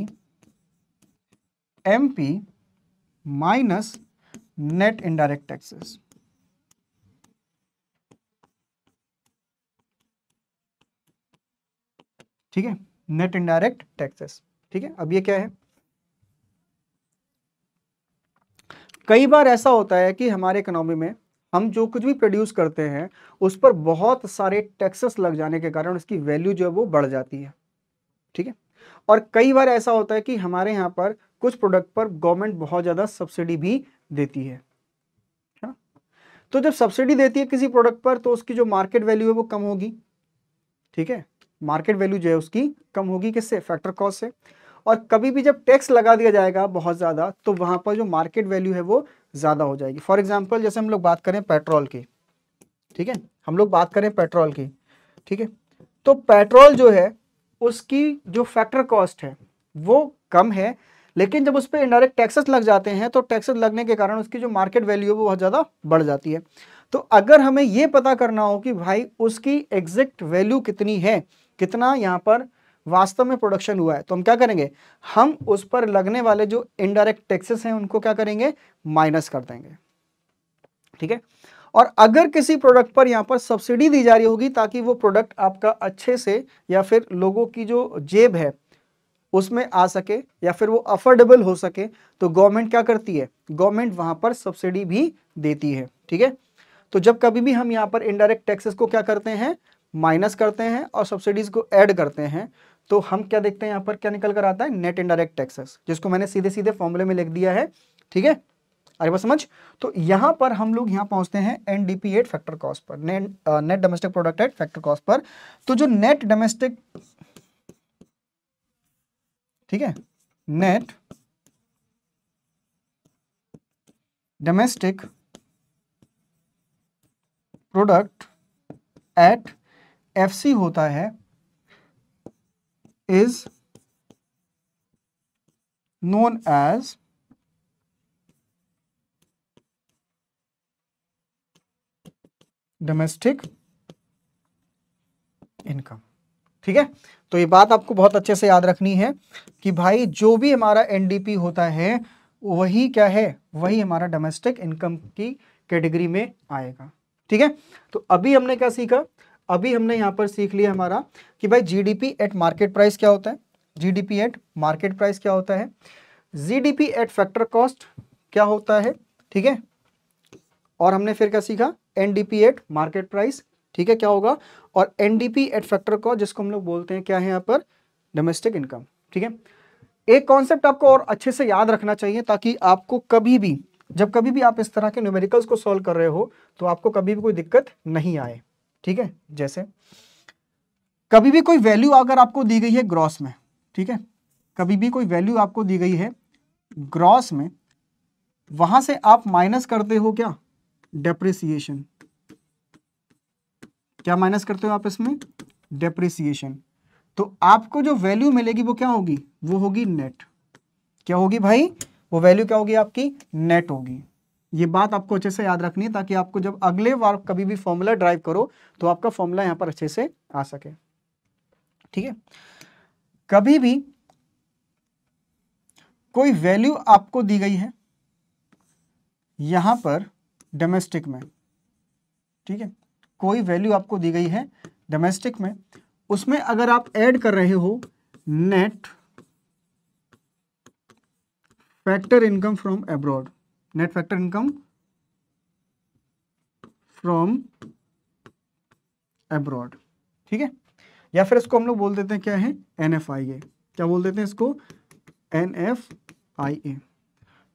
M P minus net indirect taxes ठीक है नेट इनडायरेक्ट टैक्सेस ठीक है अब ये क्या है कई बार ऐसा होता है कि हमारे इकोनॉमी में हम जो कुछ भी प्रोड्यूस करते हैं उस पर बहुत सारे टैक्सेस लग जाने के कारण उसकी वैल्यू जो है वो बढ़ जाती है ठीक है और कई बार ऐसा होता है कि हमारे यहाँ पर कुछ प्रोडक्ट पर गवर्नमेंट बहुत ज़्यादा सब्सिडी भी देती है हाँ? तो जब सब्सिडी देती है किसी प्रोडक्ट पर तो उसकी जो मार्केट वैल्यू है वो कम होगी ठीक है मार्केट वैल्यू जो है उसकी कम होगी किससे फैक्टर कॉस्ट से और कभी भी जब टैक्स लगा दिया जाएगा बहुत ज़्यादा तो वहाँ पर जो मार्केट वैल्यू है वो ज़्यादा हो जाएगी फॉर एग्जाम्पल जैसे हम लोग बात करें पेट्रोल की ठीक है हम लोग बात करें पेट्रोल की ठीक है तो पेट्रोल जो है उसकी जो फैक्टर कॉस्ट है वो कम है लेकिन जब उस पर इनडायरेक्ट टैक्सेस लग जाते हैं तो टैक्सेस लगने के कारण उसकी जो मार्केट वैल्यू है वो बहुत ज़्यादा बढ़ जाती है तो अगर हमें ये पता करना हो कि भाई उसकी एग्जैक्ट वैल्यू कितनी है कितना यहाँ पर वास्तव में प्रोडक्शन हुआ है तो हम क्या करेंगे हम उस पर लगने वाले जो इनडायरेक्ट टैक्सेस हैं उनको क्या करेंगे माइनस कर देंगे ठीक है और अगर किसी प्रोडक्ट पर यहाँ पर सब्सिडी दी जा रही होगी ताकि वो प्रोडक्ट आपका अच्छे से या फिर लोगों की जो जेब है उसमें आ सके या फिर वो अफोर्डेबल हो सके तो गवर्नमेंट क्या करती है गवर्नमेंट वहां पर सब्सिडी भी देती है ठीक है तो जब कभी भी हम यहाँ पर इनडायरेक्ट टैक्सेस को क्या करते हैं माइनस करते हैं और सब्सिडीज़ को ऐड करते हैं तो हम क्या देखते हैं यहाँ पर क्या निकल कर आता है नेट इनडायरेक्ट टैक्सेस जिसको मैंने सीधे सीधे फॉर्मूले में लिख दिया है ठीक है आगे बात समझ तो यहां पर हम लोग यहां पहुंचते हैं एनडीपी एट फैक्टर कॉस्ट पर net net domestic product at factor cost पर तो जो नेट डोमेस्टिक ठीक है net domestic product at FC होता है is known as domestic income ठीक है तो ये बात आपको बहुत अच्छे से याद रखनी है कि भाई जो भी हमारा एनडीपी होता है वही क्या है वही हमारा डोमेस्टिक इनकम की कैटेगरी में आएगा ठीक है तो अभी हमने क्या सीखा अभी हमने यहां पर सीख लिया हमारा कि भाई जीडीपी एट मार्केट प्राइस क्या होता है जीडीपी एट मार्केट प्राइस क्या होता है जीडीपी एट फैक्टर कॉस्ट क्या होता है ठीक है और हमने फिर क्या सीखा एनडीपी एट मार्केट प्राइस ठीक है क्या होगा और एनडीपी एट फैक्टर को जिसको हम लोग बोलते हैं क्या है यहाँ पर डोमेस्टिक इनकम ठीक है एक कॉन्सेप्ट आपको और अच्छे से याद रखना चाहिए ताकि आपको कभी भी जब कभी भी आप इस तरह के न्यूमेरिकल्स को सॉल्व कर रहे हो तो आपको कभी भी कोई दिक्कत नहीं आए ठीक है जैसे कभी भी कोई वैल्यू अगर आपको दी गई है ग्रॉस में ठीक है कभी भी कोई वैल्यू आपको दी गई है ग्रॉस में वहां से आप माइनस करते हो क्या डेप्रिसिएशन क्या माइनस करते हो आप इसमें डेप्रिसिएशन तो आपको जो वैल्यू मिलेगी वो क्या होगी वो होगी नेट क्या होगी भाई वो वैल्यू क्या होगी आपकी नेट होगी ये बात आपको अच्छे से याद रखनी है ताकि आपको जब अगले बार कभी भी फॉर्मूला ड्राइव करो तो आपका फॉर्मूला यहां पर अच्छे से आ सके ठीक है कभी भी कोई वैल्यू आपको दी गई है यहां पर डोमेस्टिक में ठीक है कोई वैल्यू आपको दी गई है डोमेस्टिक में उसमें अगर आप ऐड कर रहे हो net factor income from abroad net factor income from abroad ठीक है या फिर इसको हम लोग बोल देते हैं क्या है एन एफ आई ए क्या बोल देते हैं इसको एन एफ आई ए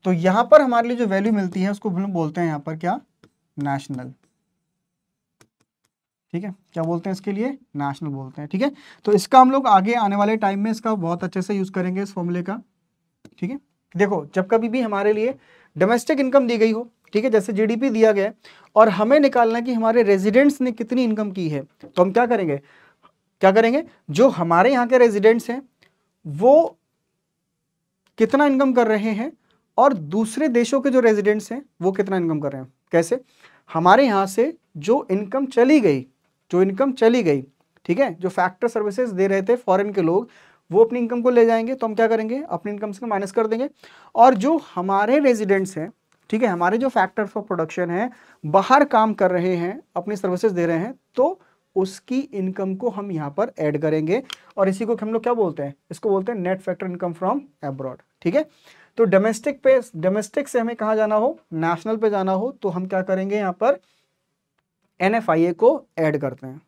तो यहां पर हमारे लिए जो वैल्यू मिलती है उसको बोलते हैं यहां पर क्या नेशनल ठीक है क्या बोलते हैं इसके लिए नेशनल बोलते हैं ठीक है तो इसका हम लोग आगे आने वाले टाइम में इसका बहुत अच्छे से यूज करेंगे इस फॉर्मूले का ठीक है देखो जब कभी भी हमारे लिए डोमेस्टिक इनकम दी गई हो ठीक है जैसे जीडीपी दिया गया और हमें निकालना है कि हमारे रेजिडेंट्स ने कितनी इनकम की है तो हम क्या करेंगे क्या करेंगे जो हमारे यहाँ के रेजिडेंट्स हैं वो कितना इनकम कर रहे हैं और दूसरे देशों के जो रेजिडेंट्स हैं वो कितना इनकम कर रहे हैं कैसे हमारे यहाँ से जो इनकम चली गई जो इनकम चली गई ठीक है जो फैक्टर सर्विसेज दे रहे थे फॉरेन के लोग वो अपनी इनकम को ले जाएंगे तो हम क्या करेंगे अपनी इनकम से माइनस कर देंगे और जो हमारे रेजिडेंट्स हैं ठीक है हमारे जो फैक्टर फॉर प्रोडक्शन है बाहर काम कर रहे हैं अपनी सर्विसेज दे रहे हैं तो उसकी इनकम को हम यहाँ पर ऐड करेंगे और इसी को हम लोग क्या बोलते हैं इसको बोलते हैं net factor income from abroad ठीक है तो डोमेस्टिक पे डोमेस्टिक से हमें कहाँ जाना हो नेशनल पे जाना हो तो हम क्या करेंगे यहाँ पर एन को एड करते हैं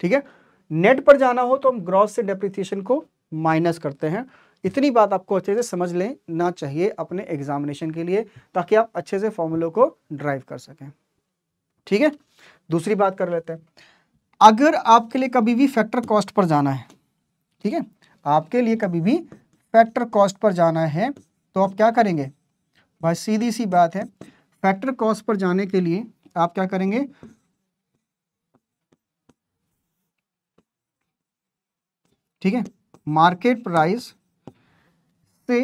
ठीक है नेट पर जाना हो तो हम ग्रॉस से डेप्रिसिएशन को माइनस करते हैं इतनी बात आपको अच्छे से समझ लें ना चाहिए अपने एग्जामिनेशन के लिए ताकि आप अच्छे से फॉर्मूलों को ड्राइव कर सकें ठीक है दूसरी बात कर लेते हैं अगर आपके लिए कभी भी फैक्टर कॉस्ट पर जाना है ठीक है आपके लिए कभी भी फैक्टर कॉस्ट पर जाना है तो आप क्या करेंगे भाई सीधी सी बात है फैक्टर कॉस्ट पर जाने के लिए आप क्या करेंगे ठीक है मार्केट प्राइस से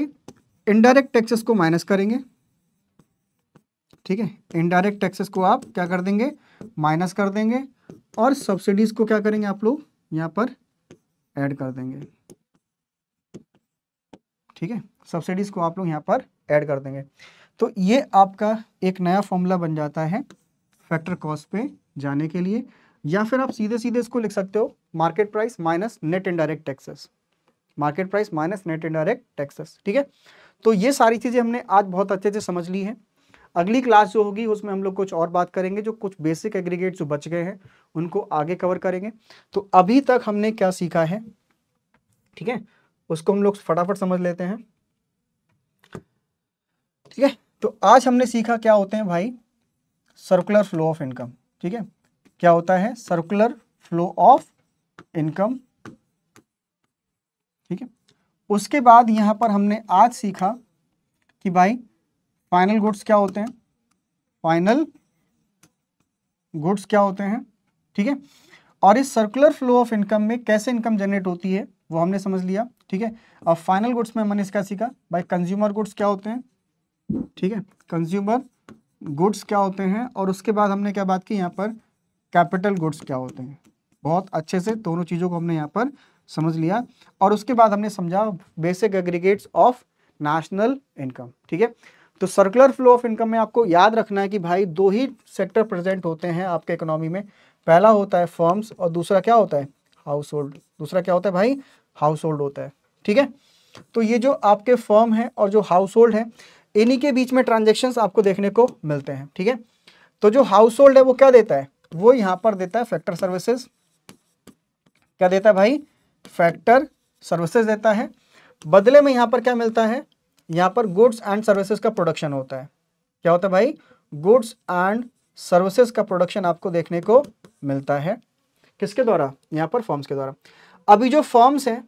इनडायरेक्ट टैक्सेस को माइनस करेंगे ठीक है इनडायरेक्ट टैक्सेस को आप क्या कर देंगे माइनस कर देंगे और सब्सिडीज को क्या करेंगे आप लोग यहां पर ऐड कर देंगे ठीक है सब्सिडीज़ को आप लोग यहाँ पर ऐड कर देंगे तो ये आपका एक नया फॉर्मूला बन जाता है फैक्टर कॉस्ट पे जाने के लिए या फिर आप सीधे सीधे इसको लिख सकते हो market price minus net indirect taxes market price minus net indirect taxes ठीक है तो ये सारी चीज़ें हमने आज बहुत अच्छे से समझ ली है अगली क्लास जो होगी उसमें हम लोग कुछ और बात करेंगे जो कुछ बेसिक एग्रीगेट जो बच गए हैं उनको आगे कवर करेंगे तो अभी तक हमने क्या सीखा है ठीक है उसको हम लोग फटाफट समझ लेते हैं ठीक है तो आज हमने सीखा क्या होते हैं भाई सर्कुलर फ्लो ऑफ इनकम ठीक है क्या होता है सर्कुलर फ्लो ऑफ इनकम ठीक है उसके बाद यहां पर हमने आज सीखा कि भाई फाइनल गुड्स क्या होते हैं फाइनल गुड्स क्या होते हैं ठीक है और इस सर्कुलर फ्लो ऑफ इनकम में कैसे इनकम जनरेट होती है वो हमने समझ लिया ठीक है अब फाइनल गुड्स में मैंने इसका सीखा भाई कंज्यूमर गुड्स क्या होते हैं ठीक है कंज्यूमर गुड्स क्या होते हैं और उसके बाद हमने क्या बात की यहाँ पर कैपिटल गुड्स क्या होते हैं बहुत अच्छे से दोनों चीज़ों को हमने यहाँ पर समझ लिया और उसके बाद हमने समझा basic aggregates of national income ठीक है तो सर्कुलर फ्लो ऑफ इनकम में आपको याद रखना है कि भाई दो ही सेक्टर प्रेजेंट होते हैं आपके इकोनॉमी में पहला होता है फर्म्स और दूसरा क्या होता है हाउस होल्ड दूसरा क्या होता है भाई हाउस होल्ड होता है ठीक है तो ये जो आपके फर्म है और जो हाउस होल्ड है इन्हीं के बीच में ट्रांजेक्शन आपको देखने को मिलते हैं ठीक है तो जो हाउस होल्ड है वो क्या देता है वो यहां पर देता है फैक्टर सर्विसेज क्या देता है भाई फैक्टर सर्विसेज देता है बदले में यहां पर क्या मिलता है यहां पर गुड्स एंड सर्विसेज का प्रोडक्शन होता है क्या होता है भाई गुड्स एंड सर्विसेज का प्रोडक्शन आपको देखने को मिलता है किसके द्वारा यहां पर फॉर्म्स के द्वारा अभी जो फॉर्म्स हैं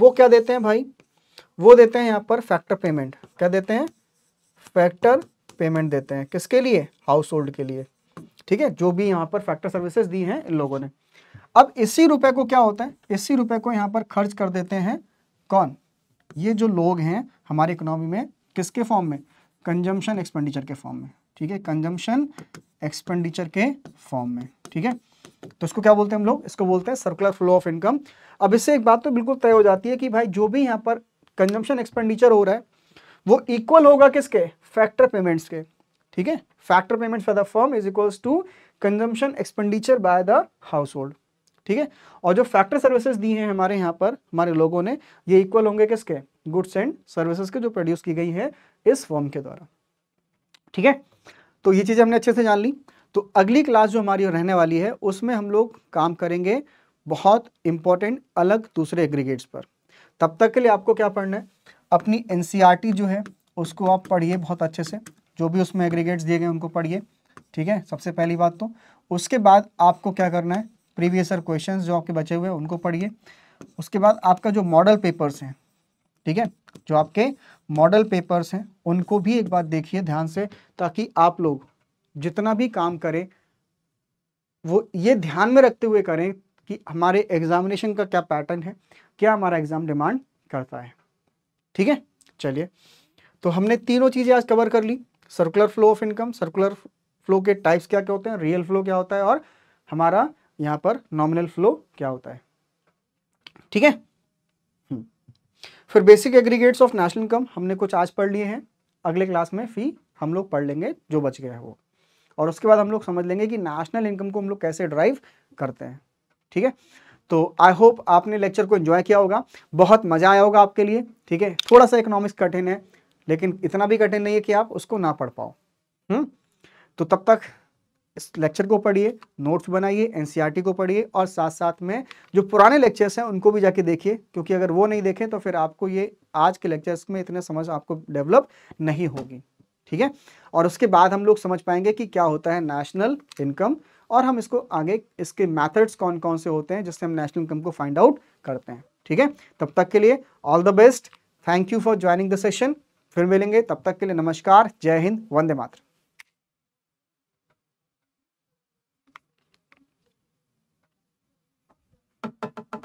वो क्या देते हैं भाई वो देते हैं यहां पर फैक्टर पेमेंट क्या देते हैं फैक्टर पेमेंट देते हैं किसके लिए हाउस होल्ड के लिए ठीक है जो भी यहाँ पर फैक्टर सर्विसेज दी हैं इन लोगों ने अब इसी रुपए को क्या होता है इसी रुपए को यहाँ पर खर्च कर देते हैं कौन ये जो लोग हैं हमारी इकोनॉमी में किसके फॉर्म में कंजम्पशन एक्सपेंडिचर के फॉर्म में ठीक है कंजम्पशन एक्सपेंडिचर के फॉर्म में ठीक है तो इसको क्या बोलते हैं हम लोग इसको बोलते हैं सर्कुलर फ्लो ऑफ इनकम अब इससे एक बात तो बिल्कुल तय हो जाती है कि भाई जो भी यहाँ पर कंजम्पशन एक्सपेंडिचर हो रहा है वो इक्वल होगा किसके फैक्टर पेमेंट्स के ठीक है factor payments for the firm is equals to consumption expenditure by the household ठीक है और जो फैक्टर सर्विसेज दी हैं हमारे यहाँ पर हमारे लोगों ने ये इक्वल होंगे किसके गुड्स एंड सर्विसेज के जो प्रोड्यूस की गई है इस फॉर्म के द्वारा ठीक है तो ये चीज़ें हमने अच्छे से जान ली तो अगली क्लास जो हमारी रहने वाली है उसमें हम लोग काम करेंगे बहुत इंपॉर्टेंट अलग दूसरे एग्रीगेट्स पर तब तक के लिए आपको क्या पढ़ना है अपनी एन e जो है उसको आप पढ़िए बहुत अच्छे से जो भी उसमें एग्रीगेट्स दिए गए उनको पढ़िए ठीक है सबसे पहली बात तो उसके बाद आपको क्या करना है प्रीवियस ईयर क्वेश्चन जो आपके बचे हुए हैं उनको पढ़िए उसके बाद आपका जो मॉडल पेपर्स हैं ठीक है जो आपके मॉडल पेपर्स हैं उनको भी एक बार देखिए ध्यान से ताकि आप लोग जितना भी काम करें वो ये ध्यान में रखते हुए करें कि हमारे एग्जामिनेशन का क्या पैटर्न है क्या हमारा एग्ज़ाम डिमांड करता है ठीक है चलिए तो हमने तीनों चीज़ें आज कवर कर ली circular flow of income circular flow के टाइप्स क्या क्या होते हैं रियल फ्लो क्या होता है और हमारा यहाँ पर नॉमिनल फ्लो क्या होता है ठीक है हम्म। फिर basic aggregates of national income हमने कुछ आज पढ़ लिए हैं अगले क्लास में फी हम लोग पढ़ लेंगे जो बच गया है वो और उसके बाद हम लोग समझ लेंगे कि नेशनल इनकम को हम लोग कैसे ड्राइव करते हैं ठीक है तो आई होप आपने लेक्चर को एंजॉय किया होगा बहुत मज़ा आया होगा आपके लिए ठीक है थोड़ा सा इकोनॉमिक्स कठिन है लेकिन इतना भी कठिन नहीं है कि आप उसको ना पढ़ पाओ हुँ? हम्म? तो तब तक इस लेक्चर को पढ़िए नोट्स बनाइए एनसीईआरटी e को पढ़िए और साथ साथ में जो पुराने लेक्चर्स हैं उनको भी जाके देखिए क्योंकि अगर वो नहीं देखें तो फिर आपको ये आज के लेक्चर्स में इतने समझ आपको डेवलप नहीं होगी ठीक है और उसके बाद हम लोग समझ पाएंगे कि क्या होता है नेशनल इनकम और हम इसको आगे इसके मैथड्स कौन कौन से होते हैं जिससे हम नेशनल इनकम को फाइंड आउट करते हैं ठीक है तब तक के लिए all the best thank you for joining the session फिर मिलेंगे तब तक के लिए नमस्कार जय हिंद वंदे मातृ